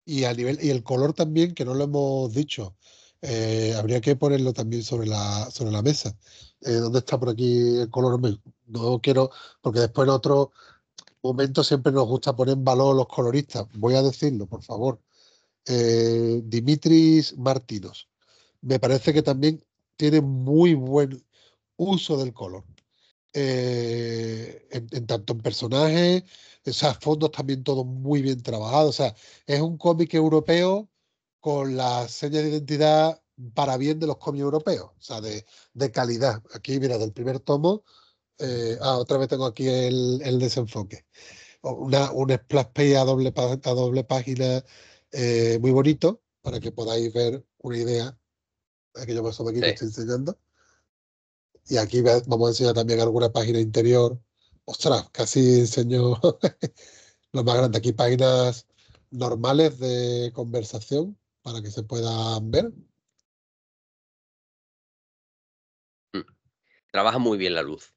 y a nivel y el color también que no lo hemos dicho eh, habría que ponerlo también sobre la sobre la mesa eh, dónde está por aquí el color no quiero porque después en otro momento siempre nos gusta poner en valor los coloristas voy a decirlo por favor eh, Dimitris Martinos me parece que también tiene muy buen uso del color en, en tanto en personajes esos fondos también todo muy bien trabajados. O sea, es un cómic europeo con la seña de identidad para bien de los cómics europeos, o sea, de, calidad. Aquí, mira, del primer tomo, eh, ah, otra vez tengo aquí el, desenfoque. Una, un splash page a doble, doble página eh, muy bonito, para que podáis ver una idea. de aquello me que estoy enseñando. Y aquí vamos a enseñar también alguna página interior ostras, casi enseño lo más grande. Aquí páginas normales de conversación para que se puedan ver. Mm. Trabaja muy bien la luz.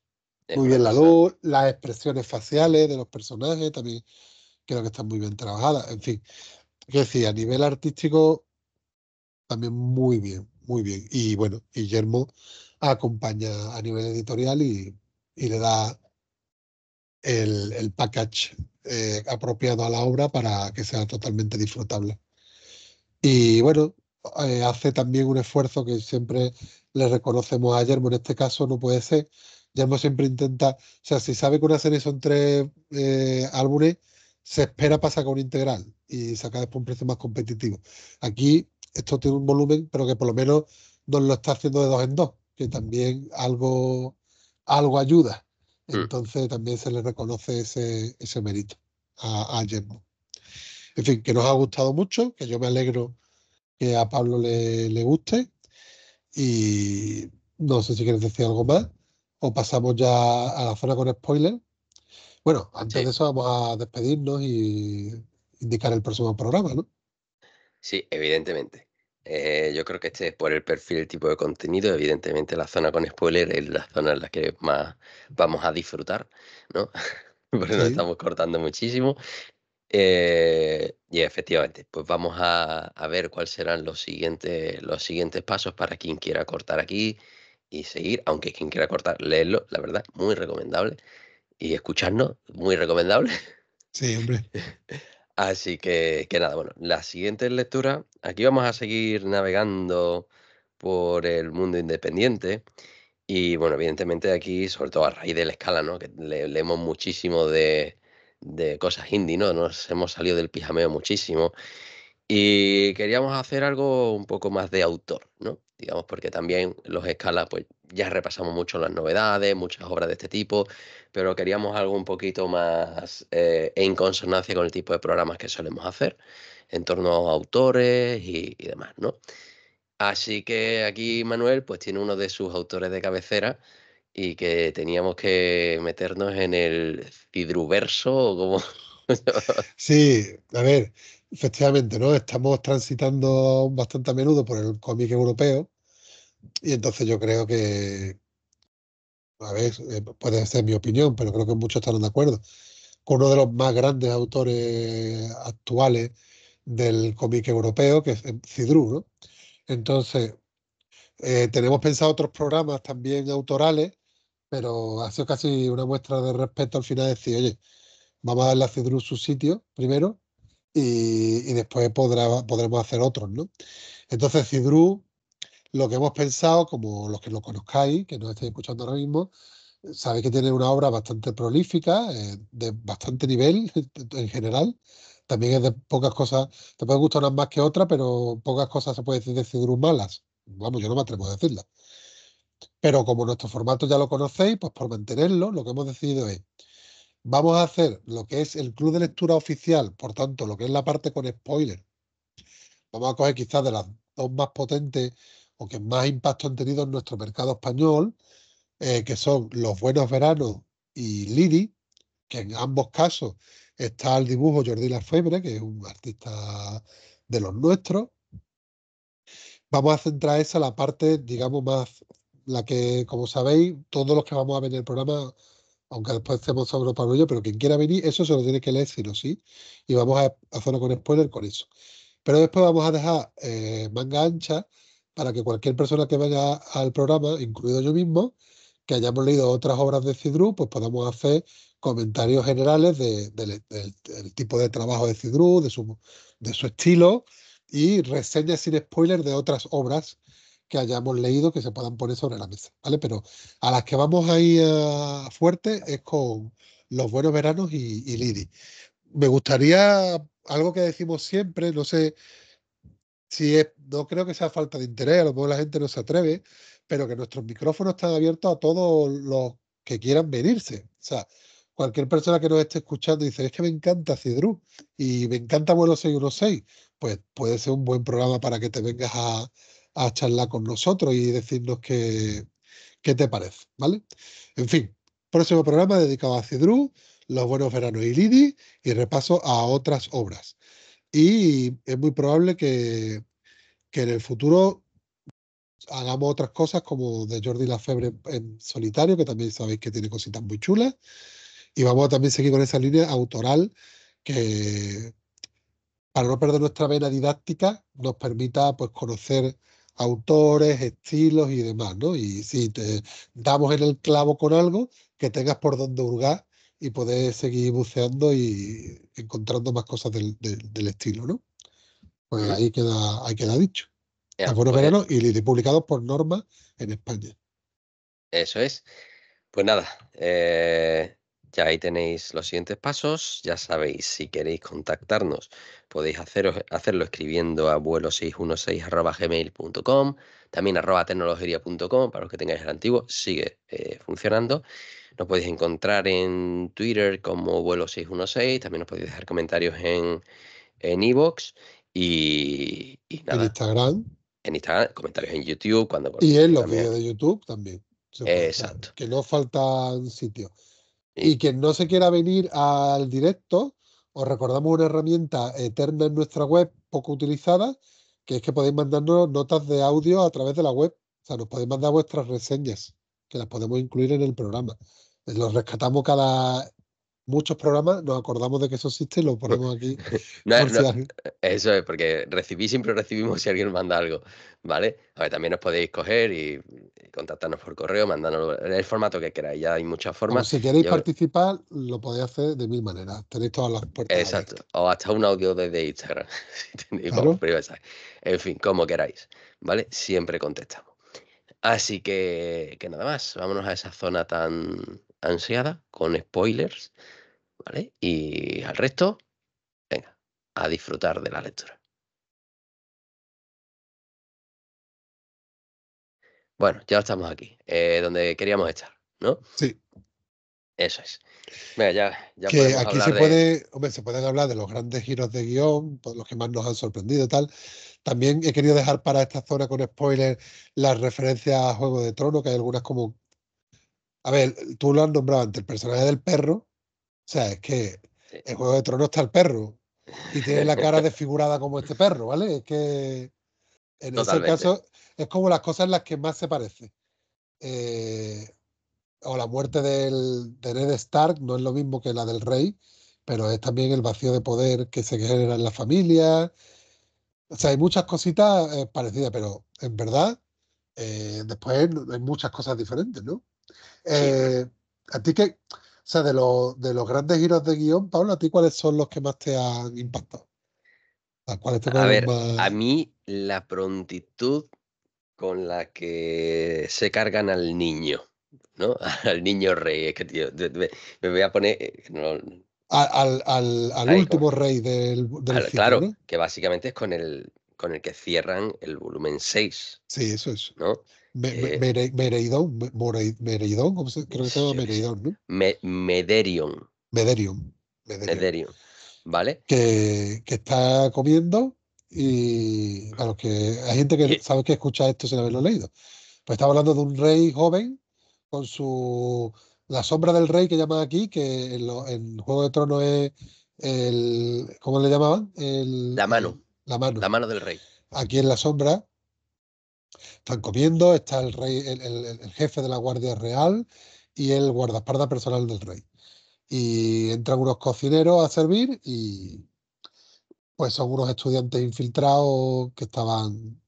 muy bien la luz, las expresiones faciales de los personajes también creo que están muy bien trabajadas. En fin, que decir, a nivel artístico también muy bien, muy bien. Y bueno, Guillermo acompaña a nivel editorial y, y le da el, package eh, apropiado a la obra para que sea totalmente disfrutable. Y bueno, eh, hace también un esfuerzo que siempre le reconocemos a Yermo, en este caso no puede ser. ya Yermo siempre intenta, o sea, si sabe que una serie son tres eh, álbumes, se espera para sacar un integral y sacar después un precio más competitivo. Aquí esto tiene un volumen, pero que por lo menos nos lo está haciendo de dos en dos, que también algo, algo ayuda. Mm. Entonces también se le reconoce ese, ese mérito a, a En fin, que nos ha gustado mucho, que yo me alegro que a Pablo le, guste. Y no sé si quieres decir algo más o pasamos ya a la zona con spoiler. Bueno, antes de eso vamos a despedirnos y indicar el próximo programa, ¿no? Sí, evidentemente. Eh, yo creo que este, es por el perfil, el tipo de contenido, evidentemente la zona con spoiler es la zona en la que más vamos a disfrutar, ¿no? Porque nos estamos cortando muchísimo. Eh, y efectivamente, pues vamos a, a, ver cuáles serán los siguientes, los siguientes pasos para quien quiera cortar aquí y seguir, aunque quien quiera cortar, leerlo, la verdad, muy recomendable. Y escucharnos, muy recomendable. Sí, hombre. Así que, que nada, bueno, la siguiente lectura, aquí vamos a seguir navegando por el mundo independiente y bueno, evidentemente aquí, sobre todo a raíz de la escala, ¿no? Que leemos muchísimo de, de cosas indie, ¿no? Nos hemos salido del pijameo muchísimo y queríamos hacer algo un poco más de autor, ¿no? Digamos, porque también los escalas, pues ya repasamos mucho las novedades, muchas obras de este tipo, pero queríamos algo un poquito más eh, en consonancia con el tipo de programas que solemos hacer, en torno a autores y, demás, ¿no? Así que aquí Manuel, pues tiene uno de sus autores de cabecera, y que teníamos que meternos en el hidruverso o como... sí, a ver, Efectivamente, ¿no? Estamos transitando bastante a menudo por el cómic europeo y entonces yo creo que, a ver, eh, puede ser mi opinión, pero creo que muchos estarán de acuerdo, con uno de los más grandes autores actuales del cómic europeo, que es eh, Cidru, ¿no? Entonces, eh, tenemos pensado otros programas también autorales, pero ha sido casi una muestra de respeto al final decir, oye, vamos a darle a Cidru su sitio primero y, después podremos hacer otros, ¿no? Entonces, Cidru, lo que hemos pensado, como los que lo conozcáis, que nos estáis escuchando ahora mismo, eh, sabéis que tiene una obra bastante prolífica, eh, de bastante nivel en general. También es de pocas cosas, te puede gustar unas más que otras, pero pocas cosas se puede decir de Cidru malas. Vamos, yo no me atrevo a decirlas. Pero como nuestro formato ya lo conocéis, pues por mantenerlo, lo que hemos decidido es Vamos a hacer lo que es el club de lectura oficial, por tanto, lo que es la parte con spoiler. Vamos a coger quizás de las dos más potentes o que más impacto han tenido en nuestro mercado español, eh, que son Los Buenos Veranos y Liri, que en ambos casos está el dibujo Jordi Lafebre, que es un artista de los nuestros. Vamos a centrar esa la parte, digamos, más, la que, como sabéis, todos los que vamos a ver en el programa aunque después estemos sobre Pablo y pero quien quiera venir, eso se lo tiene que leer sí o sí, y vamos a hacerlo con spoiler con eso. Pero después vamos a dejar eh, manga ancha para que cualquier persona que vaya al programa, incluido yo mismo, que hayamos leído otras obras de Cidru, pues podamos hacer comentarios generales del, tipo de trabajo de Cidru, de su, de su estilo, y reseñas sin spoiler de otras obras que hayamos leído que se puedan poner sobre la mesa, ¿vale? Pero a las que vamos ahí eh, fuerte es con Los Buenos Veranos y, y Lidi. Me gustaría algo que decimos siempre, no sé si es, no creo que sea falta de interés, a lo mejor la gente no se atreve, pero que nuestros micrófonos están abiertos a todos los que quieran venirse. O sea, cualquier persona que nos esté escuchando dice, es que me encanta Cidru y me encanta Vuelo 616, pues puede ser un buen programa para que te vengas a, a charlar con nosotros y decirnos qué, qué te parece, ¿vale? En fin, próximo programa dedicado a Cidru, los buenos veranos y Lidi y repaso a otras obras. Y es muy probable que, que en el futuro hagamos otras cosas como de Jordi la febre en solitario, que también sabéis que tiene cositas muy chulas. Y vamos a también seguir con esa línea autoral que, para no perder nuestra vena didáctica, nos permita pues, conocer autores, estilos y demás, ¿no? Y si te damos en el clavo con algo, que tengas por dónde hurgar y poder seguir buceando y encontrando más cosas del, estilo, ¿no? Pues ahí queda, ahí queda dicho. Algunos pues veranos y publicados por norma en España. Eso es. Pues nada, eh, ya ahí tenéis los siguientes pasos. Ya sabéis, si queréis contactarnos, podéis hacerlo escribiendo a vuelo gmail.com también arroba tecnologeria.com para los que tengáis el antiguo, sigue eh, funcionando. Nos podéis encontrar en Twitter como vuelo616, también nos podéis dejar comentarios en en Evox y, En Instagram. En Instagram, comentarios en YouTube. cuando Y en los vídeos de YouTube también. Exacto. que no faltan sitios. Y quien no se quiera venir al directo, os recordamos una herramienta eterna en nuestra web, poco utilizada, que es que podéis mandarnos notas de audio a través de la web. O sea, nos podéis mandar vuestras reseñas, que las podemos incluir en el programa. Los rescatamos cada muchos programas nos acordamos de que eso existe y lo ponemos aquí. eso es, porque recibí, siempre recibimos si alguien manda algo, ¿vale? A también os podéis coger y, contactarnos por correo, mandarnos el formato que queráis, ya hay muchas formas. si queréis participar, lo podéis hacer de mil maneras, tenéis todas las puertas. Exacto, o hasta un audio desde Instagram, En fin, como queráis, ¿vale? Siempre contestamos. Así que, que nada más, vámonos a esa zona tan, ansiada, con spoilers, ¿vale? Y al resto, venga, a disfrutar de la lectura. Bueno, ya estamos aquí, eh, donde queríamos estar, ¿no? Sí. Eso es. ya, que aquí se puede, se pueden hablar de los grandes giros de guión, los que más nos han sorprendido, y tal. También he querido dejar para esta zona con spoilers las referencias a Juego de Trono, que hay algunas como a ver, tú lo has nombrado ante el personaje del perro, o sea, es que en Juego de Tronos está el perro y tiene la cara desfigurada como este perro, ¿vale? Es que en ese caso es como las cosas en las que más se parece. Eh, o la muerte del, de Ned Stark no es lo mismo que la del rey, pero es también el vacío de poder que se genera en la familia. O sea, hay muchas cositas eh, parecidas, pero en verdad, eh, después hay muchas cosas diferentes, ¿no? Eh, a ti que, o sea, de, los, de los grandes giros de guión, Pablo, ¿a ti cuáles son los que más te han impactado? ¿A, ver, a mí la prontitud con la que se cargan al niño, ¿no? Al niño rey, es que tío, me, voy a poner... Eh, al, último rey del, del Claro, que básicamente es con el, con el que cierran el volumen 6. Sí, eso es. ¿no? Eh, Mereidón, Mereidón, creo que se llama Mereidón, ¿no? Mederion. Mederion. Mederion. ¿Vale? Que, que, está comiendo y a los que hay gente que sabe que escucha esto sin haberlo leído. Pues estaba hablando de un rey joven con su la sombra del rey que llaman aquí, que en, Juego de Tronos es el ¿cómo le llamaban? la mano. La mano. La mano del rey. Aquí en la sombra están comiendo, está el rey, el, jefe de la Guardia Real y el guardaespaldas personal del rey. Y entran unos cocineros a servir y pues son unos estudiantes infiltrados que estaban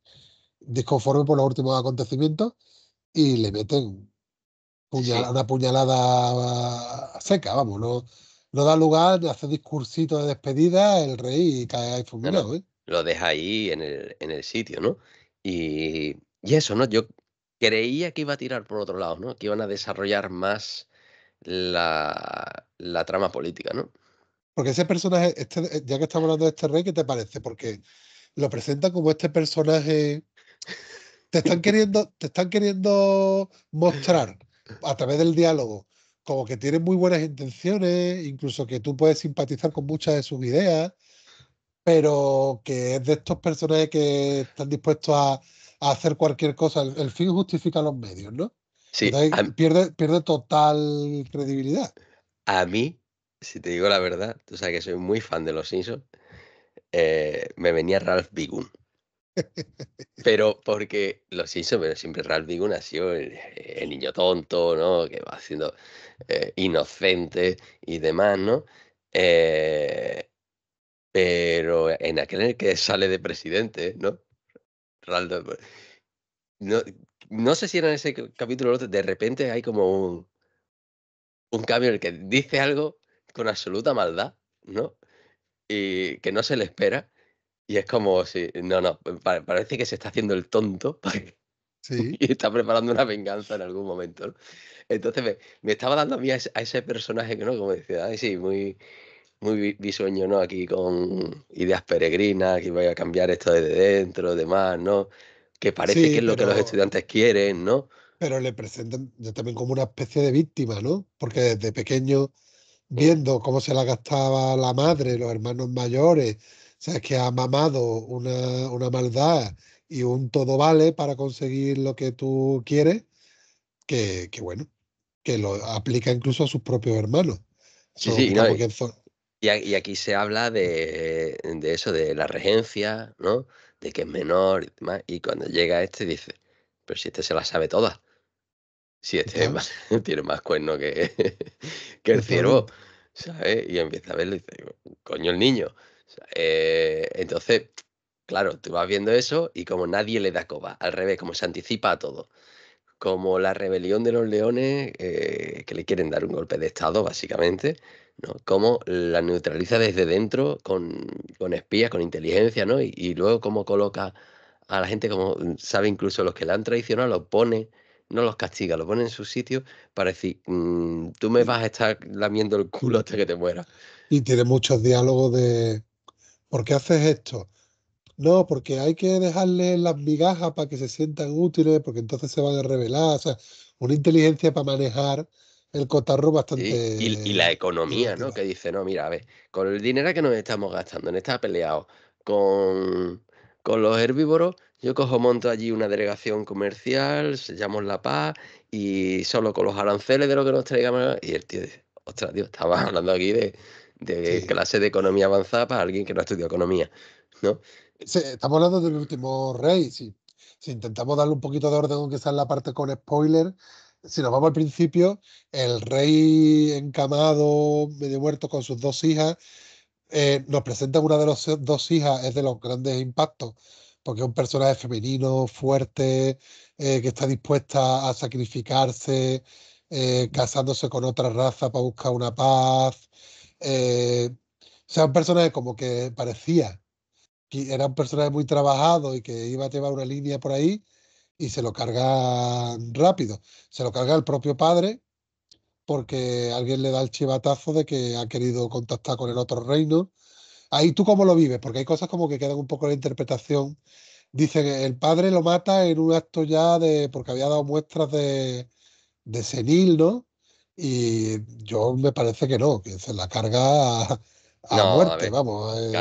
disconformes por los últimos acontecimientos y le meten una puñalada seca, vamos, no, no da lugar, hace discursito de despedida el rey y cae ahí fulminado. ¿eh? Lo deja ahí en el, en el sitio, ¿no? Y, eso, ¿no? Yo creía que iba a tirar por otro lado, ¿no? Que iban a desarrollar más la, trama política, ¿no? Porque ese personaje, este, eh, ya que estamos hablando de este rey, ¿qué te parece? Porque lo presenta como este personaje. Te están queriendo, te están queriendo mostrar a través del diálogo como que tiene muy buenas intenciones, incluso que tú puedes simpatizar con muchas de sus ideas, pero que es de estos personajes que están dispuestos a, hacer cualquier cosa. El, fin justifica los medios, ¿no? Sí. pierde, pierde total credibilidad. A mí, si te digo la verdad, tú sabes que soy muy fan de los Simpsons, eh, me venía Ralph Bigun. Pero porque los Simpsons, pero siempre Ralph Bigun ha sido el, niño tonto, ¿no? Que va siendo eh, inocente y demás, ¿no? Eh, pero en aquel en el que sale de presidente, ¿no? Raldo, pues, no, no sé si era en ese capítulo o otro, de repente hay como un, un cambio en el que dice algo con absoluta maldad, ¿no? Y que no se le espera. Y es como si, no, no, parece que se está haciendo el tonto sí. y está preparando una venganza en algún momento. ¿no? Entonces me, me, estaba dando a mí a ese, personaje que, ¿no? Como decía, ay, sí, muy, muy bisueño, ¿no? Aquí con ideas peregrinas, que voy a cambiar esto desde dentro, demás, ¿no? Que parece que es lo que los estudiantes quieren, ¿no? Pero le presentan también como una especie de víctima, ¿no? Porque desde pequeño, mm. viendo cómo se la gastaba la madre, los hermanos mayores, o sea, que ha mamado una, maldad y un todo vale para conseguir lo que tú quieres, que, bueno, que lo aplica incluso a sus propios hermanos. Sí, sí, y, aquí se habla de, eso, de la regencia, ¿no? De que es menor y demás. Y cuando llega este dice, pero si este se la sabe toda. Si este tiene más cuerno que, el ciervo, ¿sabes? Y empieza a verlo y dice, coño el niño. Eh, entonces, claro, tú vas viendo eso y como nadie le da coba, al revés, como se anticipa a todo. Como la rebelión de los leones, eh, que le quieren dar un golpe de Estado, básicamente, ¿no? Cómo la neutraliza desde dentro con, espías, con inteligencia, ¿no? Y, luego cómo coloca a la gente, como mm, sabe incluso los que la han traicionado, los pone, no los castiga, los pone en su sitio para decir, mm, tú me vas a estar lamiendo el culo hasta que te mueras. Y tiene muchos diálogos de, ¿por qué haces esto? No, porque hay que dejarle las migajas para que se sientan útiles, porque entonces se van a revelar. O sea, una inteligencia para manejar el cotarro bastante. Y, la economía, ¿no? Que dice, no, mira, a ver, con el dinero que nos estamos gastando en esta pelea con, con los herbívoros, yo cojo, monto allí una delegación comercial, sellamos la paz y solo con los aranceles de lo que nos traigamos. Y el tío dice, ostras, Dios, estaba hablando aquí de, clase de economía avanzada para alguien que no estudió economía, ¿no? estamos hablando del último rey, sí. Si intentamos darle un poquito de orden, aunque sea en la parte con spoiler, si nos vamos al principio, el rey encamado, medio muerto con sus dos hijas, eh, nos presenta una de las dos hijas, es de los grandes impactos, porque es un personaje femenino, fuerte, eh, que está dispuesta a sacrificarse, eh, casándose con otra raza para buscar una paz. o sea, un personaje como que parecía que era un personaje muy trabajado y que iba a llevar una línea por ahí, y se lo carga rápido. Se lo carga el propio padre porque alguien le da el chivatazo de que ha querido contactar con el otro reino. Ahí tú cómo lo vives, porque hay cosas como que quedan un poco en la interpretación. Dice que el padre lo mata en un acto ya de, porque había dado muestras de, de senil, ¿no? Y yo me parece que no, que se la carga a, muerte, vamos. El,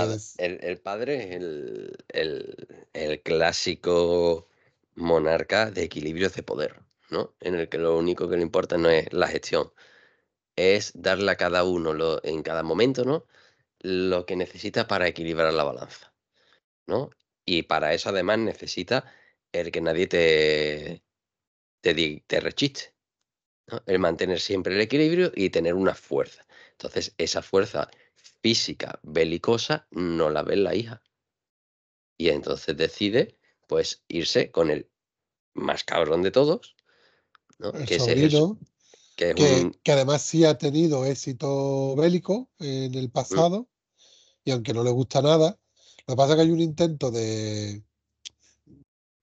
padre es el, el, el clásico monarca de equilibrios de poder, ¿no? En el que lo único que le importa no es la gestión, es darle a cada uno lo, en cada momento, ¿no? Lo que necesita para equilibrar la balanza, ¿no? Y para eso además necesita el que nadie te, te, te rechiste, El mantener siempre el equilibrio y tener una fuerza. Entonces, esa fuerza física belicosa no la ve la hija. Y entonces decide pues irse con el más cabrón de todos, que, sobrino, es el, que, que, además sí ha tenido éxito bélico en el pasado, y aunque no le gusta nada, lo que pasa es que hay un intento de,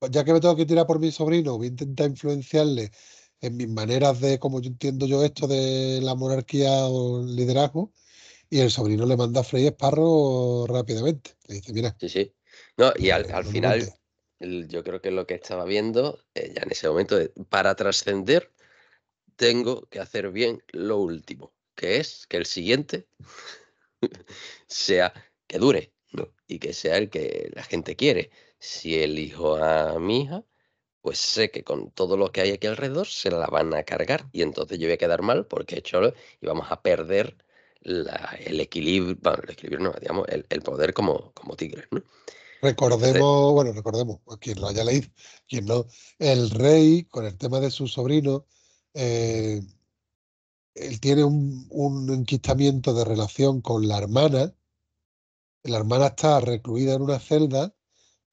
ya que me tengo que tirar por mi sobrino, voy a intentar influenciarle en mis maneras de cómo yo entiendo yo esto de la monarquía o liderazgo. Y el sobrino le manda a Frey Esparro rápidamente. Le dice, mira. Sí, sí. No, y al eh, final, yo creo que lo que estaba viendo eh, ya en ese momento, eh, para trascender, tengo que hacer bien lo último, que es que el siguiente sea que dure ¿no? y que sea el que la gente quiere. Si elijo a mi hija, pues sé que con todo lo que hay aquí alrededor se la van a cargar y entonces yo voy a quedar mal porque he hecho y vamos a perder el equilibrio, bueno, el equilibrio no, digamos, el, poder como, como tigres, ¿no? Recordemos, bueno, recordemos, pues, quien lo haya leído, quien no, el rey con el tema de su sobrino, eh, él tiene un, enquistamiento de relación con la hermana. La hermana está recluida en una celda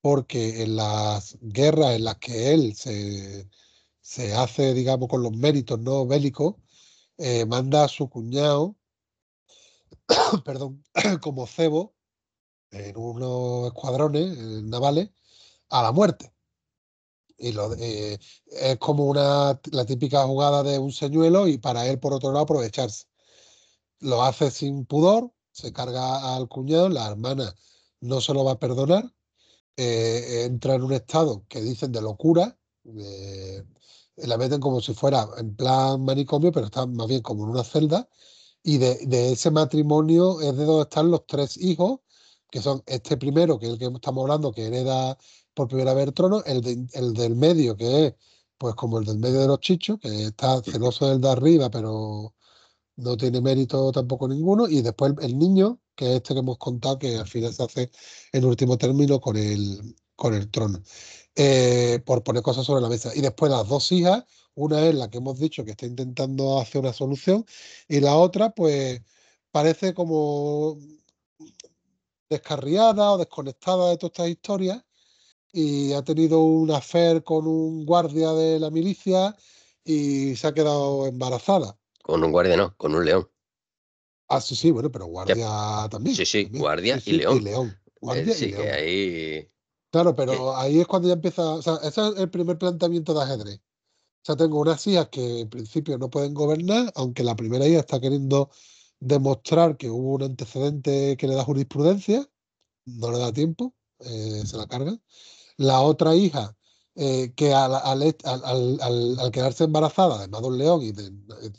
porque en las guerras en las que él se, hace, digamos, con los méritos no bélicos, eh, manda a su cuñado, perdón, como cebo en unos escuadrones eh, navales a la muerte. Y eh, es como una, la típica jugada de un señuelo y para él, por otro lado, aprovecharse. Lo hace sin pudor, se carga al cuñado, la hermana no se lo va a perdonar, eh, entra en un estado que dicen de locura, la meten como si fuera en plan manicomio, pero está más bien como en una celda, y de, de ese matrimonio es de donde están los tres hijos, que son este primero, que es el que estamos hablando, que hereda por primera vez el trono, el, del medio, que es pues como el del medio de los chichos, que está celoso del de arriba, pero no tiene mérito tampoco ninguno, y después el, niño, que es este que hemos contado, que al final se hace en último término con el, con el trono, eh, por poner cosas sobre la mesa. Y después las dos hijas, una es la que hemos dicho que está intentando hacer una solución, y la otra, pues parece como descarriada o desconectada de todas estas historias y ha tenido un afer con un guardia de la milicia y se ha quedado embarazada. Con un guardia no, con un león. Ah, sí, sí, bueno, pero guardia también. Sí, sí, guardia y, león. Eh, sí, Que ahí... Claro, pero eh. ahí es cuando ya empieza, o sea, ese es el primer planteamiento de ajedrez. O sea, tengo unas hijas que en principio no pueden gobernar, aunque la primera hija está queriendo demostrar que hubo un antecedente que le da jurisprudencia, no le da tiempo, eh, se la carga. La otra hija, eh, que al, quedarse embarazada, de un león y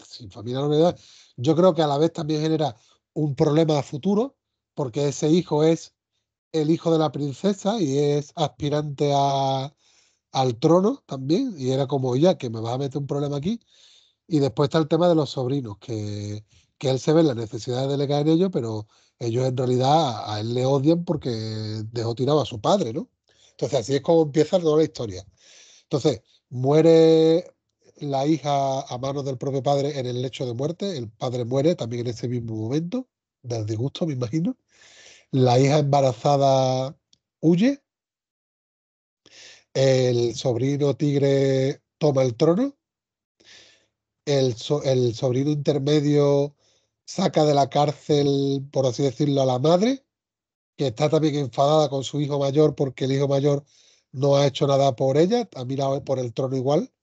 sin familia no yo creo que a la vez también genera un problema futuro, porque ese hijo es el hijo de la princesa y es aspirante al trono también, y era como, ella, que me vas a meter un problema aquí. Y después está el tema de los sobrinos, que, que él se ve la necesidad de delegar en ellos, pero ellos en realidad a él le odian porque dejó tirado a su padre, ¿no? Entonces así es como empieza toda la historia. Entonces, muere la hija a manos del propio padre en el lecho de muerte, el padre muere también en ese mismo momento, del disgusto, me imagino. La hija embarazada huye, el sobrino tigre toma el trono, el sobrino intermedio saca de la cárcel, por así decirlo, a la madre, que está también enfadada con su hijo mayor porque el hijo mayor no ha hecho nada por ella, ha mirado por el trono igual,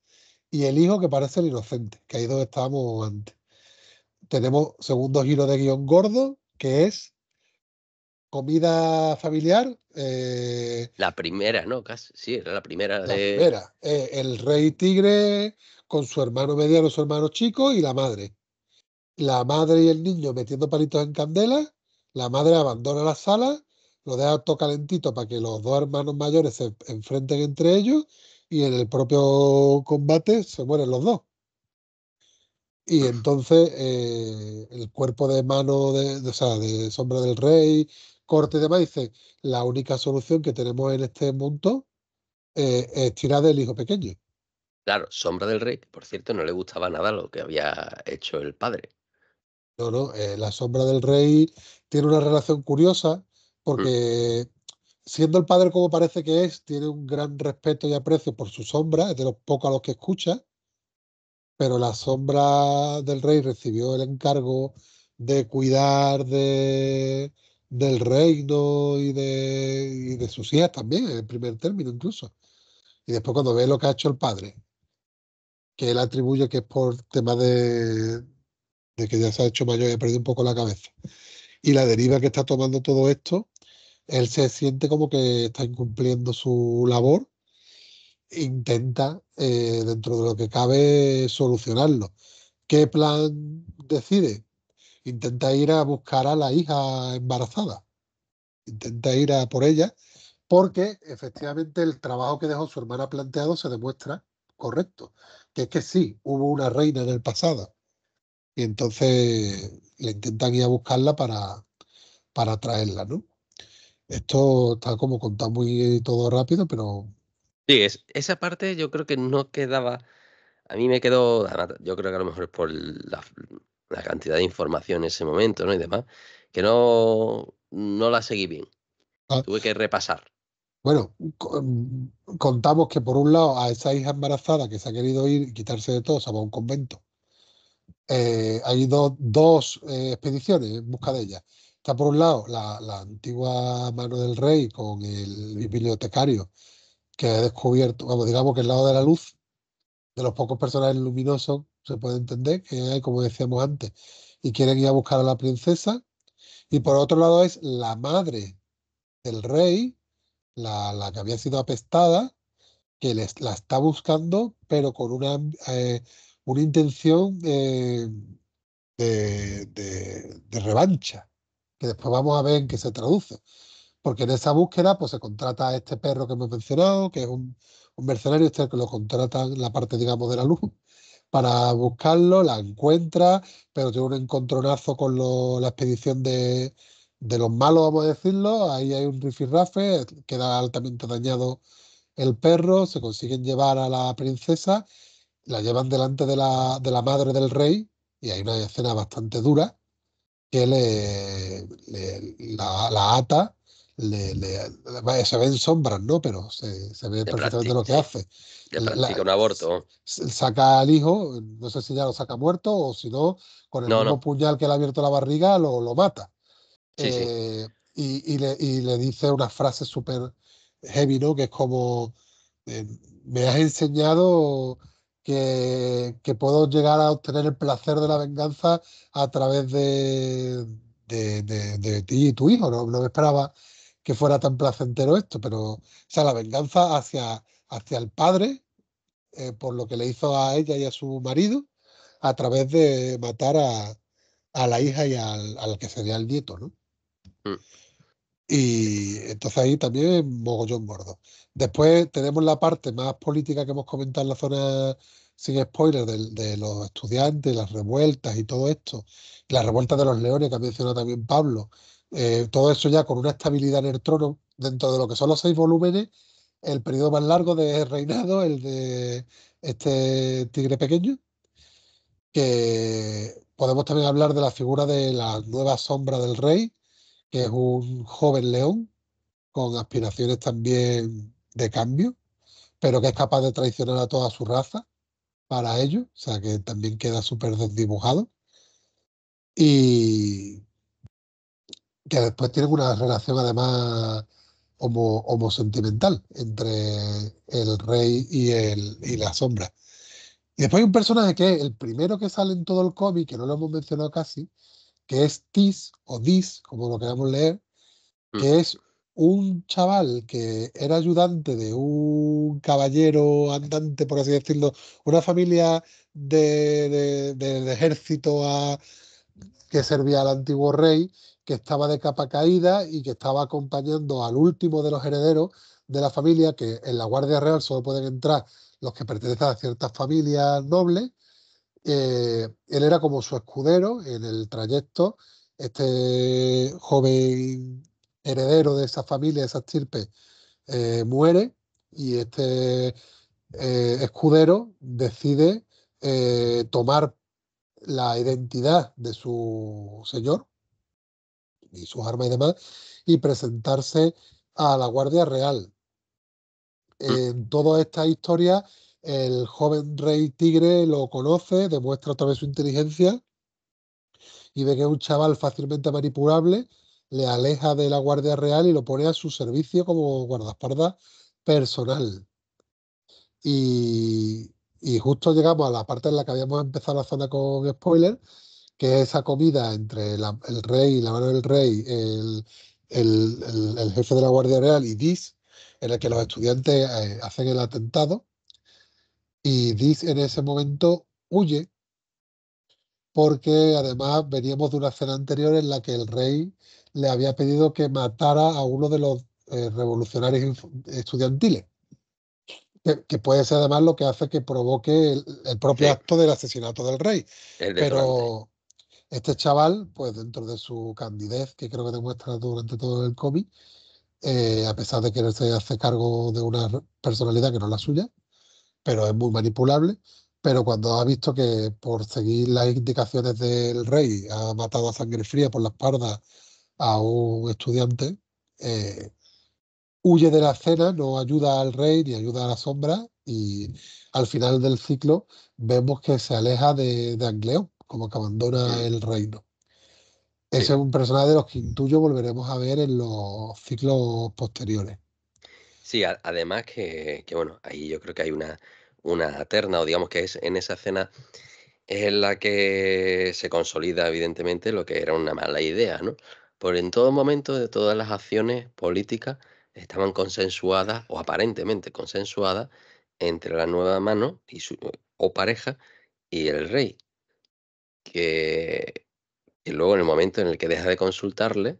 y el hijo que parece el inocente, que ahí es donde estábamos antes. Tenemos segundo giro de guión gordo, que es comida familiar. Eh, la primera, ¿no? Casi, sí, era la primera. La primera. Eh, el rey tigre con su hermano mediano, su hermano chico y la madre la madre y el niño metiendo palitos en candela, la madre abandona la sala, lo deja todo calentito para que los dos hermanos mayores se enfrenten entre ellos y en el propio combate se mueren los dos. Y entonces eh, el cuerpo de mano de, o sea, de Sombra del Rey, corte y demás, dice, la única solución que tenemos en este mundo eh, es tirar del hijo pequeño. Claro, Sombra del Rey, por cierto no le gustaba nada lo que había hecho el padre. ¿no? Eh, la sombra del rey tiene una relación curiosa porque siendo el padre como parece que es, tiene un gran respeto y aprecio por su sombra, es de los pocos a los que escucha, pero la sombra del rey recibió el encargo de cuidar de, del reino y de, y de sus hijas también, en el primer término incluso. Y después cuando ve lo que ha hecho el padre, que él atribuye que es por tema de, de que ya se ha hecho mayor y ha perdido un poco la cabeza. Y la deriva que está tomando todo esto, él se siente como que está incumpliendo su labor, intenta, eh, dentro de lo que cabe, solucionarlo. ¿Qué plan decide? Intenta ir a buscar a la hija embarazada, intenta ir a por ella, porque efectivamente el trabajo que dejó su hermana planteado se demuestra correcto, que es que sí, hubo una reina en el pasado, y entonces le intentan ir a buscarla para, para traerla, ¿no? Esto está como contado muy todo rápido, pero... Sí, esa parte yo creo que no quedaba... A mí me quedó, yo creo que a lo mejor es por la, cantidad de información en ese momento, ¿no? Y demás, que no, no la seguí bien. Ah. Tuve que repasar. Bueno, contamos que por un lado a esa hija embarazada que se ha querido ir y quitarse de todo, se va a un convento eh, hay dos eh, expediciones en busca de ella. Está por un lado la, antigua mano del rey con el bibliotecario que ha descubierto, vamos, digamos que el lado de la luz, de los pocos personajes luminosos, se puede entender que hay, como decíamos antes, y quieren ir a buscar a la princesa. Y por otro lado es la madre del rey, la, que había sido apestada, que les, la está buscando, pero con una... Eh, una intención de, de, revancha, que después vamos a ver en qué se traduce. Porque en esa búsqueda pues, se contrata a este perro que hemos mencionado, que es un, mercenario, este que lo contrata en la parte, digamos, de la luz, para buscarlo, la encuentra, pero tiene un encontronazo con la expedición de, de los malos, vamos a decirlo. Ahí hay un rifirrafe, queda altamente dañado el perro, se consiguen llevar a la princesa la llevan delante de la, de la madre del rey y hay una escena bastante dura que le, la, ata, Se ve se sombras, ¿no? Pero se, ve perfectamente lo que hace. Le practica un aborto. Saca al hijo, no sé si ya lo saca muerto o si no, con el mismo puñal que le ha abierto la barriga, lo, mata. Eh, y, le, dice una frase súper heavy, ¿no? Que es como, eh, me has enseñado que, puedo llegar a obtener el placer de la venganza a través de, de, de, ti y tu hijo. No, no me esperaba que fuera tan placentero esto, pero sea, la venganza hacia, hacia el padre eh, por lo que le hizo a ella y a su marido a través de matar a, la hija y al, que sería el nieto, ¿no? Mm. Y entonces ahí también mogollón gordo. Después tenemos la parte más política que hemos comentado en la zona sin spoiler de, los estudiantes, las revueltas y todo esto. la revuelta de los leones que ha mencionado también Pablo. Eh, todo eso ya con una estabilidad en el trono dentro de lo que son los seis volúmenes. El periodo más largo de reinado, el de este tigre pequeño. Que podemos también hablar de la figura de la nueva sombra del rey que es un joven león con aspiraciones también de cambio, pero que es capaz de traicionar a toda su raza para ello, o sea que también queda súper desdibujado. Y que después tiene una relación además homo, homosentimental entre el rey y, el, y la sombra. Y después hay un personaje que es el primero que sale en todo el cómic, que no lo hemos mencionado casi, que es Tis o Dis, como lo queramos leer, mm. que es un chaval que era ayudante de un caballero andante, por así decirlo, una familia del ejército que servía al antiguo rey, que estaba de capa caída y que estaba acompañando al último de los herederos de la familia, que en la Guardia Real solo pueden entrar los que pertenecen a ciertas familias nobles, eh, él era como su escudero en el trayecto. Este joven heredero de esa familia, de esa estirpe, eh, muere y este eh, escudero decide tomar la identidad de su señor y sus armas y demás y presentarse a la Guardia Real. Mm. En toda esta historia el joven rey tigre lo conoce, demuestra otra vez su inteligencia y ve que es un chaval fácilmente manipulable, le aleja de la Guardia Real y lo pone a su servicio como guardaespaldas personal. Y, justo llegamos a la parte en la que habíamos empezado la zona con spoiler, que es esa comida entre el rey, y la mano del rey, el, jefe de la Guardia Real y Dis, en el que los estudiantes eh, hacen el atentado. Y Diz en ese momento huye, porque además veníamos de una escena anterior en la que el rey le había pedido que matara a uno de los eh, revolucionarios estudiantiles. Que, puede ser además lo que hace que provoque el, propio acto del asesinato del rey. Pero este chaval, pues dentro de su candidez, que creo que demuestra durante todo el cómic, eh, a pesar de que se hace cargo de una personalidad que no es la suya, pero es muy manipulable. Pero cuando ha visto que por seguir las indicaciones del rey ha matado a sangre fría por la espalda a un estudiante, eh, huye de la escena, no ayuda al rey ni ayuda a la sombra y al final del ciclo vemos que se aleja de, de Angleón, como que abandona el reino. Ese es un personaje de los que intuyo volveremos a ver en los ciclos posteriores. Sí, además que, que, bueno, ahí yo creo que hay una una terna, o digamos que es en esa escena es en la que se consolida evidentemente lo que era una mala idea, ¿no? por en todo momento de todas las acciones políticas estaban consensuadas o aparentemente consensuadas entre la nueva mano y su, o pareja y el rey. Que, que luego en el momento en el que deja de consultarle,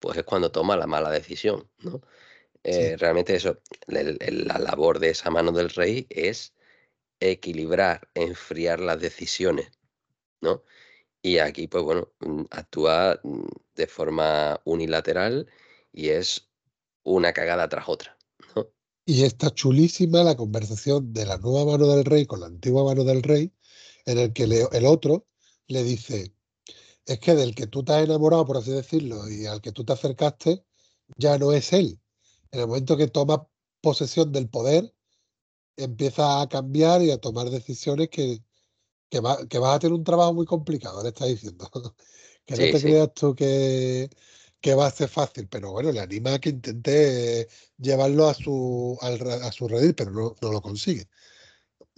pues es cuando toma la mala decisión, ¿no? Eh, realmente eso, la labor de esa mano del rey es equilibrar, enfriar las decisiones, ¿no? Y aquí, pues bueno, mm, actúa mm, de forma unilateral y es una cagada tras otra. Y está chulísima la conversación de la nueva mano del rey con la antigua mano del rey, en el que el otro le dice, es que del que tú te has enamorado, por así decirlo, y al que tú te acercaste, ya no es él, en el momento que toma posesión del poder, empieza a cambiar y a tomar decisiones que, que, vas a tener un trabajo muy complicado, le está diciendo. que no te creas tú que, que, va a ser fácil, pero bueno, le anima a que intente llevarlo a su, a su redil, pero no, lo consigue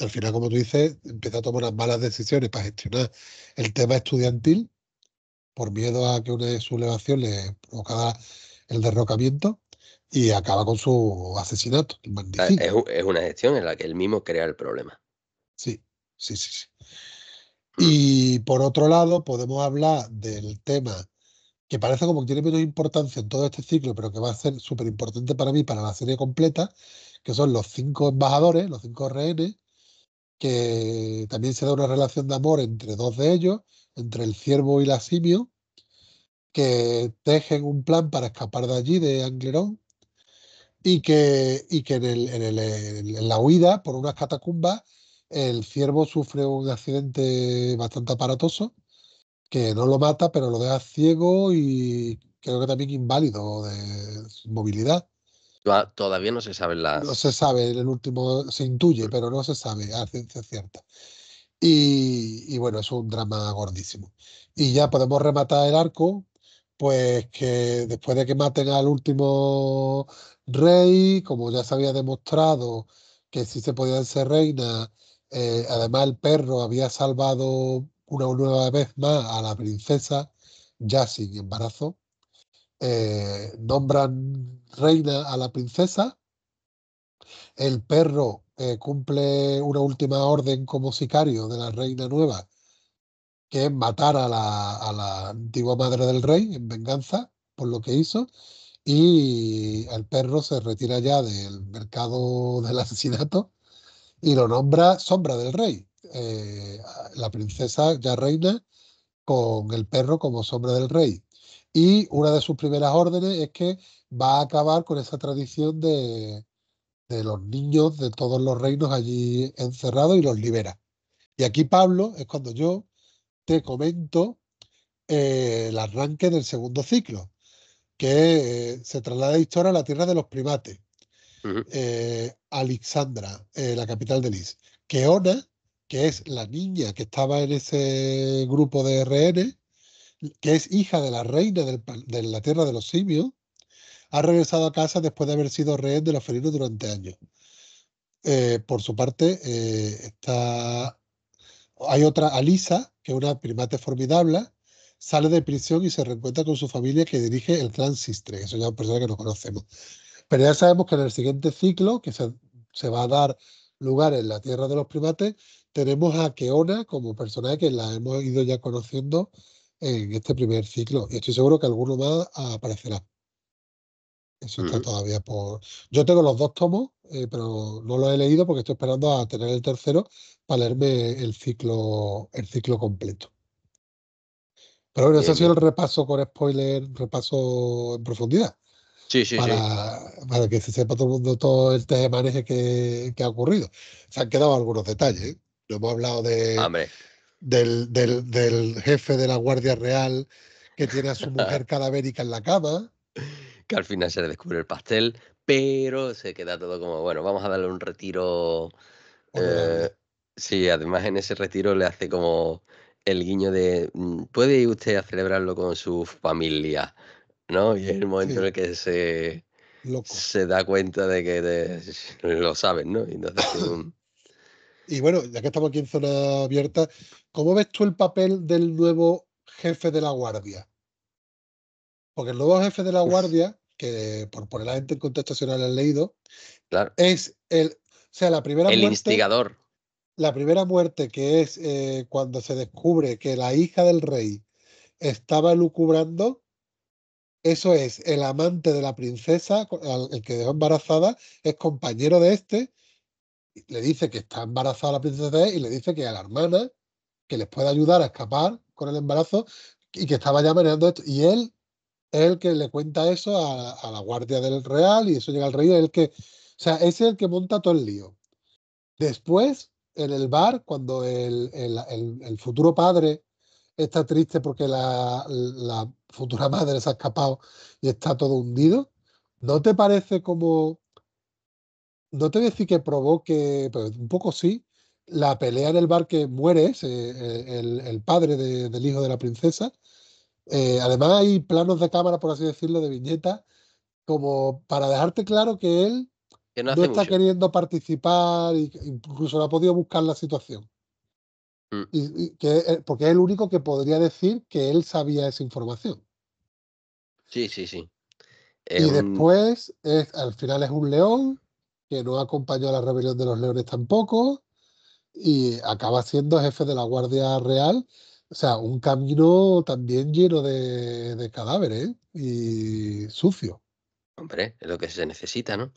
al final, como tú dices, empieza a tomar unas malas decisiones para gestionar el tema estudiantil por miedo a que una sublevación le provocara el derrocamiento y acaba con su asesinato. Ah, es, una gestión en la que él mismo crea el problema. Sí, sí, sí. sí. Mm. Y por otro lado, podemos hablar del tema que parece como que tiene menos importancia en todo este ciclo, pero que va a ser súper importante para mí, para la serie completa, que son los cinco embajadores, los cinco rehenes, que también se da una relación de amor entre dos de ellos, entre el ciervo y la simio, que tejen un plan para escapar de allí, de Anglerón, y que, que en, la huida por unas catacumbas el ciervo sufre un accidente bastante aparatoso que no lo mata pero lo deja ciego y creo que también inválido de movilidad. Todavía no se sabe. las... No se sabe, en el último se intuye, pero no se sabe a ciencia cierta. Y, y bueno, es un drama gordísimo. Y ya podemos rematar el arco pues que después de que maten al último rey, como ya se había demostrado que sí se podía ser reina, eh, además el perro había salvado una nueva vez más a la princesa, ya sin embarazo. Eh, nombran reina a la princesa, el perro eh, cumple una última orden como sicario de la reina nueva, que es matar a la antigua madre del rey en venganza por lo que hizo, y el perro se retira ya del mercado del asesinato y lo nombra Sombra del Rey, eh, la princesa ya reina con el perro como Sombra del Rey. Y una de sus primeras órdenes es que va a acabar con esa tradición de, los niños de todos los reinos allí encerrados y los libera. Y aquí, Pablo, es cuando yo te comento eh, el arranque del segundo ciclo, que eh, se traslada de historia a la tierra de los primates, eh, Alexandra, eh, la capital de Que Keona, que es la niña que estaba en ese grupo de RN, que es hija de la reina de la tierra de los simios, ha regresado a casa después de haber sido rehén de los felinos durante años. por su parte, está... hay otra Alisa, que es una primate formidable, sale de prisión y se reencuentra con su familia que dirige el Transistre, que es una persona que no conocemos. Pero ya sabemos que en el siguiente ciclo, que se, va a dar lugar en la Tierra de los Primates, tenemos a Keona como personaje que la hemos ido ya conociendo en este primer ciclo. Y estoy seguro que alguno más aparecerá. Eso está mm. todavía por. Yo tengo los dos tomos, eh, pero no los he leído porque estoy esperando a tener el tercero para leerme el ciclo, el ciclo completo. Pero bueno, ese ha sido el repaso con spoiler, repaso en profundidad. Sí, sí, para, sí. Para que se sepa todo el mundo todo el tema maneje que, ha ocurrido. Se han quedado algunos detalles. ¿eh? hemos hablado de, del, jefe de la Guardia Real que tiene a su mujer cadavérica en la cama. Que al final se le descubre el pastel, pero se queda todo como, bueno, vamos a darle un retiro. Eh, sí, además en ese retiro le hace como el guiño de mm, puede ir usted a celebrarlo con su familia, ¿no? Y es el momento en el que se, se da cuenta de que lo saben, ¿no? Y, bueno, ya que estamos aquí en zona abierta, ¿cómo ves tú el papel del nuevo jefe de la guardia? Porque el nuevo jefe de la guardia, que por poner la gente en contexto si no lo han leído, es el, o sea, la primera el instigador la primera muerte, que es eh, cuando se descubre que la hija del rey estaba lucubrando, eso es, el amante de la princesa, el que dejó embarazada, es compañero de este, le dice que está embarazada la princesa y le dice que a la hermana, que les puede ayudar a escapar con el embarazo y que estaba ya manejando esto. Y él es el que le cuenta eso a, la guardia del real y eso llega al rey, el que, o sea, es el que monta todo el lío. Después en el bar, cuando el, futuro padre está triste porque la, futura madre se ha escapado y está todo hundido, ¿no te parece como... No te voy a decir que provoque, pero un poco sí, la pelea en el bar que muere el, padre del hijo de la princesa. Eh, además hay planos de cámara, por así decirlo, de viñeta, como para dejarte claro que él no, está queriendo participar, incluso no ha podido buscar la situación. Mm. Y, que, eh, porque es el único que podría decir que él sabía esa información. Sí, sí, sí. y después, es, al final es un león que no acompañó a la rebelión de los leones tampoco y acaba siendo jefe de la Guardia Real. O sea, un camino también lleno de, de cadáveres ¿eh? y sucio. Hombre, es lo que se necesita, ¿no?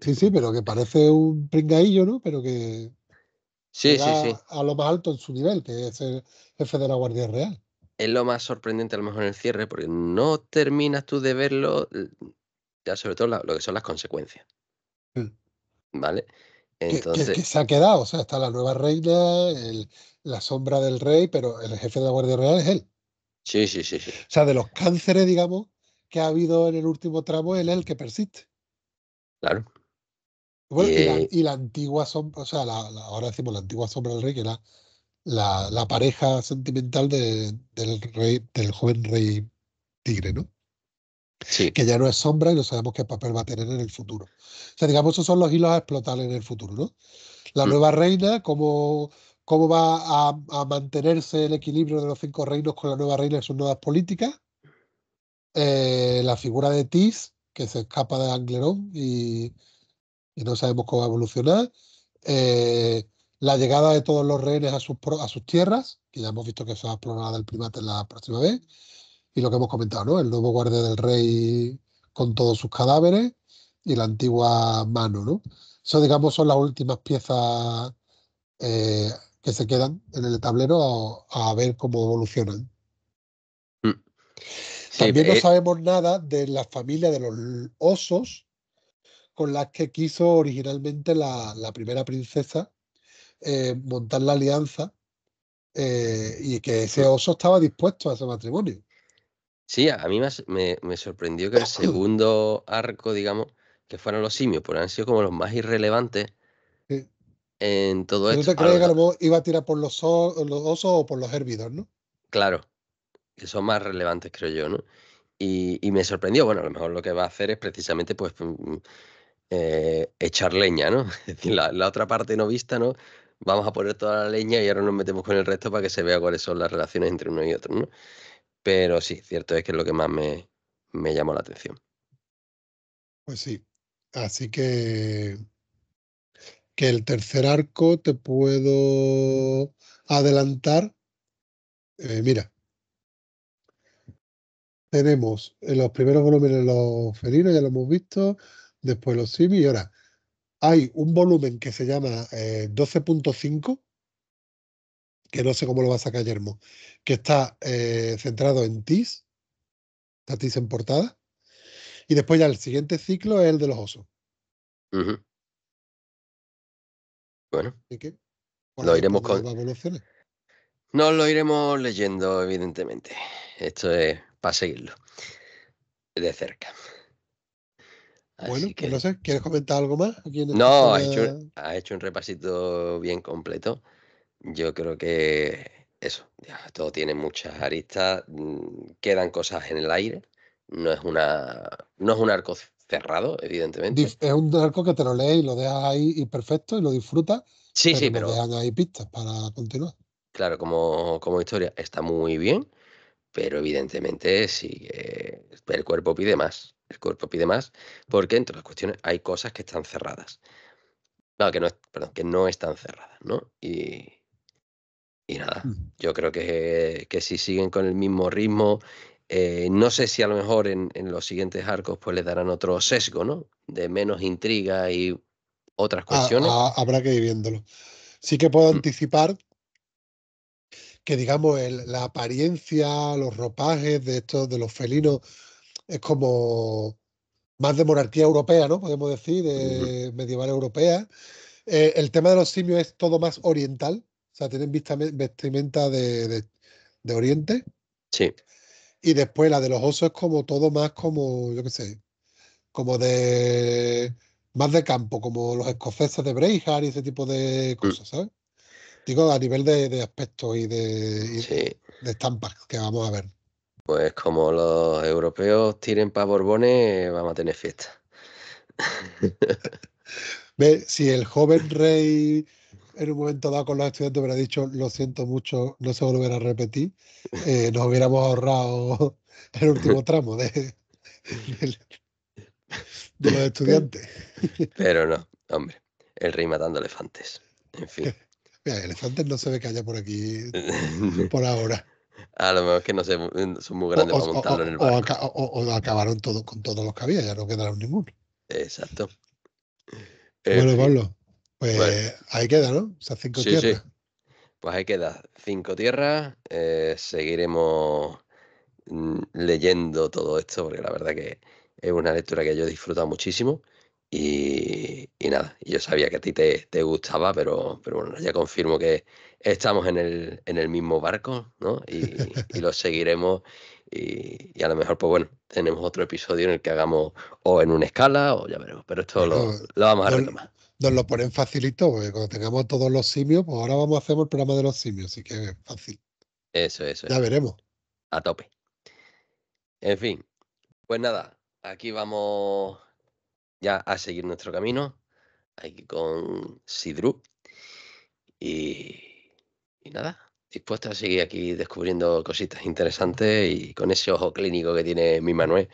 Sí, sí, pero que parece un pringadillo, ¿no? Pero que. Sí, sí, sí. A lo más alto en su nivel, que es el jefe de la Guardia Real. Es lo más sorprendente, a lo mejor, en el cierre, porque no terminas tú de verlo, ya sobre todo lo que son las consecuencias. ¿Vale? Entonces... Que, se ha quedado, o sea, está la nueva reina, la sombra del rey, pero el jefe de la Guardia Real es él. Sí, sí, sí, sí. O sea, de los cánceres, digamos, que ha habido en el último tramo, él es el que persiste. Claro. Eh, y, la, antigua sombra, o sea, ahora decimos la antigua sombra del rey, que era la, la pareja sentimental del rey, del joven rey tigre, ¿no? Sí. Que ya no es sombra y no sabemos que papel va a tener en el futuro. O sea, digamos, esos son los hilos a explotar en el futuro, ¿no? La mm. nueva reina, cómo, cómo va a, mantenerse el equilibrio de los cinco reinos con la nueva reina y sus nuevas políticas. Eh, la figura de Tis, que se escapa de Anglerón y, y no sabemos cómo va a evolucionar. Eh, la llegada de todos los rehenes a sus, a sus tierras, que ya hemos visto que se va a explorar el primate la próxima vez, y lo que hemos comentado, ¿no? El nuevo guardia del rey con todos sus cadáveres y la antigua mano, ¿no? Eso, digamos, son las últimas piezas eh, que se quedan en el tablero a, ver cómo evolucionan. Mm. También no eh sabemos nada de la familia de los osos con las que quiso originalmente la, primera princesa eh, montar la alianza eh, y que ese oso estaba dispuesto a ese matrimonio. Sí, a mí me, sorprendió que el segundo arco, digamos, que fueran los simios, porque han sido como los más irrelevantes en todo esto. ¿No te cree que lo iba a tirar por los, los osos o por los hervidos, no? Claro, que son más relevantes, creo yo, ¿no? Y, y, me sorprendió, bueno, a lo mejor lo que va a hacer es precisamente pues mm, eh, echar leña, ¿no? Es decir, la, otra parte no vista, ¿no? Vamos a poner toda la leña y ahora nos metemos con el resto para que se vea cuáles son las relaciones entre uno y otro, ¿no? Pero sí, cierto es que es lo que más me, llamó la atención. Pues sí, así que que el tercer arco te puedo adelantar. Eh, mira, tenemos en eh, los primeros volúmenes los felinos, ya lo hemos visto, después los CIVI y ahora hay un volumen que se llama 12.5, eh, que no sé cómo lo va a sacar Yermo, que está eh, centrado en TIS, está TIS en portada, y después ya el siguiente ciclo es el de los osos. Bueno. qué? Lo iremos con... No lo iremos leyendo, evidentemente. Esto es para seguirlo de cerca bueno, pues no sé, ¿quieres comentar algo más? no, ha hecho, hecho, un repasito bien completo. Yo creo que eso, todo tiene muchas aristas, mm, quedan cosas en el aire, no es una no es un arco cerrado, evidentemente. Es un arco que te lo lees y lo dejas ahí y perfecto y lo disfrutas. Sí, pero sí, pero... Dejan ahí pistas para continuar. Claro, como, historia está muy bien, pero evidentemente sí, el cuerpo pide más el cuerpo pide más, porque entre las cuestiones hay cosas que están cerradas. No, que no, perdón, que no están cerradas, ¿no? Y, y nada, mm. yo creo que, que, si siguen con el mismo ritmo, eh, no sé si a lo mejor en, los siguientes arcos pues les darán otro sesgo, ¿no? De menos intriga y otras ah, cuestiones. Ah, habrá que ir viéndolo. Sí que puedo mm. anticipar que, digamos, el, la apariencia, los ropajes de estos, de los felinos es como más de monarquía europea, ¿no? Podemos decir, de medieval europea. Eh, el tema de los simios es todo más oriental, o sea, tienen vestimenta de, de, oriente. Sí. Y después la de los osos es como todo más como, yo qué sé, como de más de campo, como los escoceses de Breijar y ese tipo de mm. cosas, ¿sabes? Digo, a nivel de, de aspectos y, de, de, estampas que vamos a ver. Pues como los europeos tiren para Borbones, vamos a tener fiesta. Ve, si el joven rey en un momento dado con los estudiantes hubiera dicho, lo siento mucho, no se volverá a repetir, eh, nos hubiéramos ahorrado el último tramo de, los estudiantes. Pero no, hombre, el rey matando elefantes. En fin. Mira, elefantes no se ve que haya por aquí por ahora. A lo mejor es que no sé, eh, son muy grandes para montarlo o, en el barco. O, acabaron todo, con todos los que había, ya no quedaron ninguno. Exacto. Bueno, eh, Pablo, pues, pues ahí queda, ¿no? sea, cinco tierras. Pues ahí queda cinco tierras. Eh, seguiremos mm, leyendo todo esto, porque la verdad que es una lectura que yo he disfrutado muchísimo. Y, nada, yo sabía que a ti te, gustaba, pero, pero bueno, ya confirmo que estamos en el, mismo barco, ¿no? Y, lo seguiremos. Y, a lo mejor, pues bueno, tenemos otro episodio en el que hagamos o en una escala o ya veremos, pero esto lo, vamos a retomar. Nos lo ponen facilito, porque cuando tengamos todos los simios, pues ahora vamos a hacer el programa de los simios, así que es fácil. Eso, eso. Ya veremos. A tope. En fin, pues nada, aquí vamos ya a seguir nuestro camino, aquí con Sidru. Y, nada, dispuesta a seguir aquí descubriendo cositas interesantes y con ese ojo clínico que tiene mi Manuel,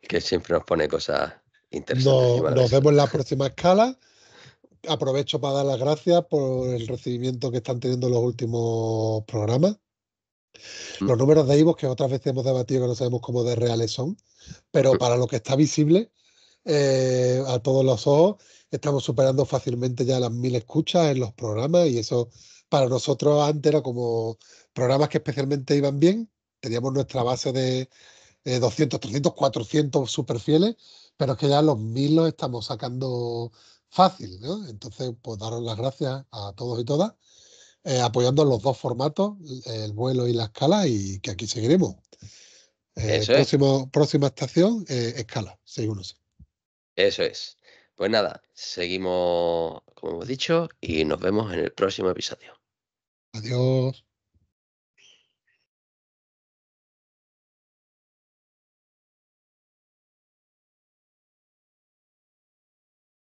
que siempre nos pone cosas interesantes. Nos, vemos en la próxima escala. Aprovecho para dar las gracias por el recibimiento que están teniendo los últimos programas. Mm. Los números de Ivo que otras veces hemos debatido que no sabemos cómo de reales son, pero mm. para lo que está visible, eh, a todos los ojos. Estamos superando fácilmente ya las mil escuchas en los programas y eso para nosotros antes era como programas que especialmente iban bien. Teníamos nuestra base de 200, 300, 400 super fieles, pero es que ya los mil los estamos sacando fácil. Entonces, pues daros las gracias a todos y todas, eh, apoyando los dos formatos, el vuelo y la escala, y que aquí seguiremos. Eh, próxima estación, escala, seguimos eso es. Pues nada, seguimos como hemos dicho y nos vemos en el próximo episodio. Adiós.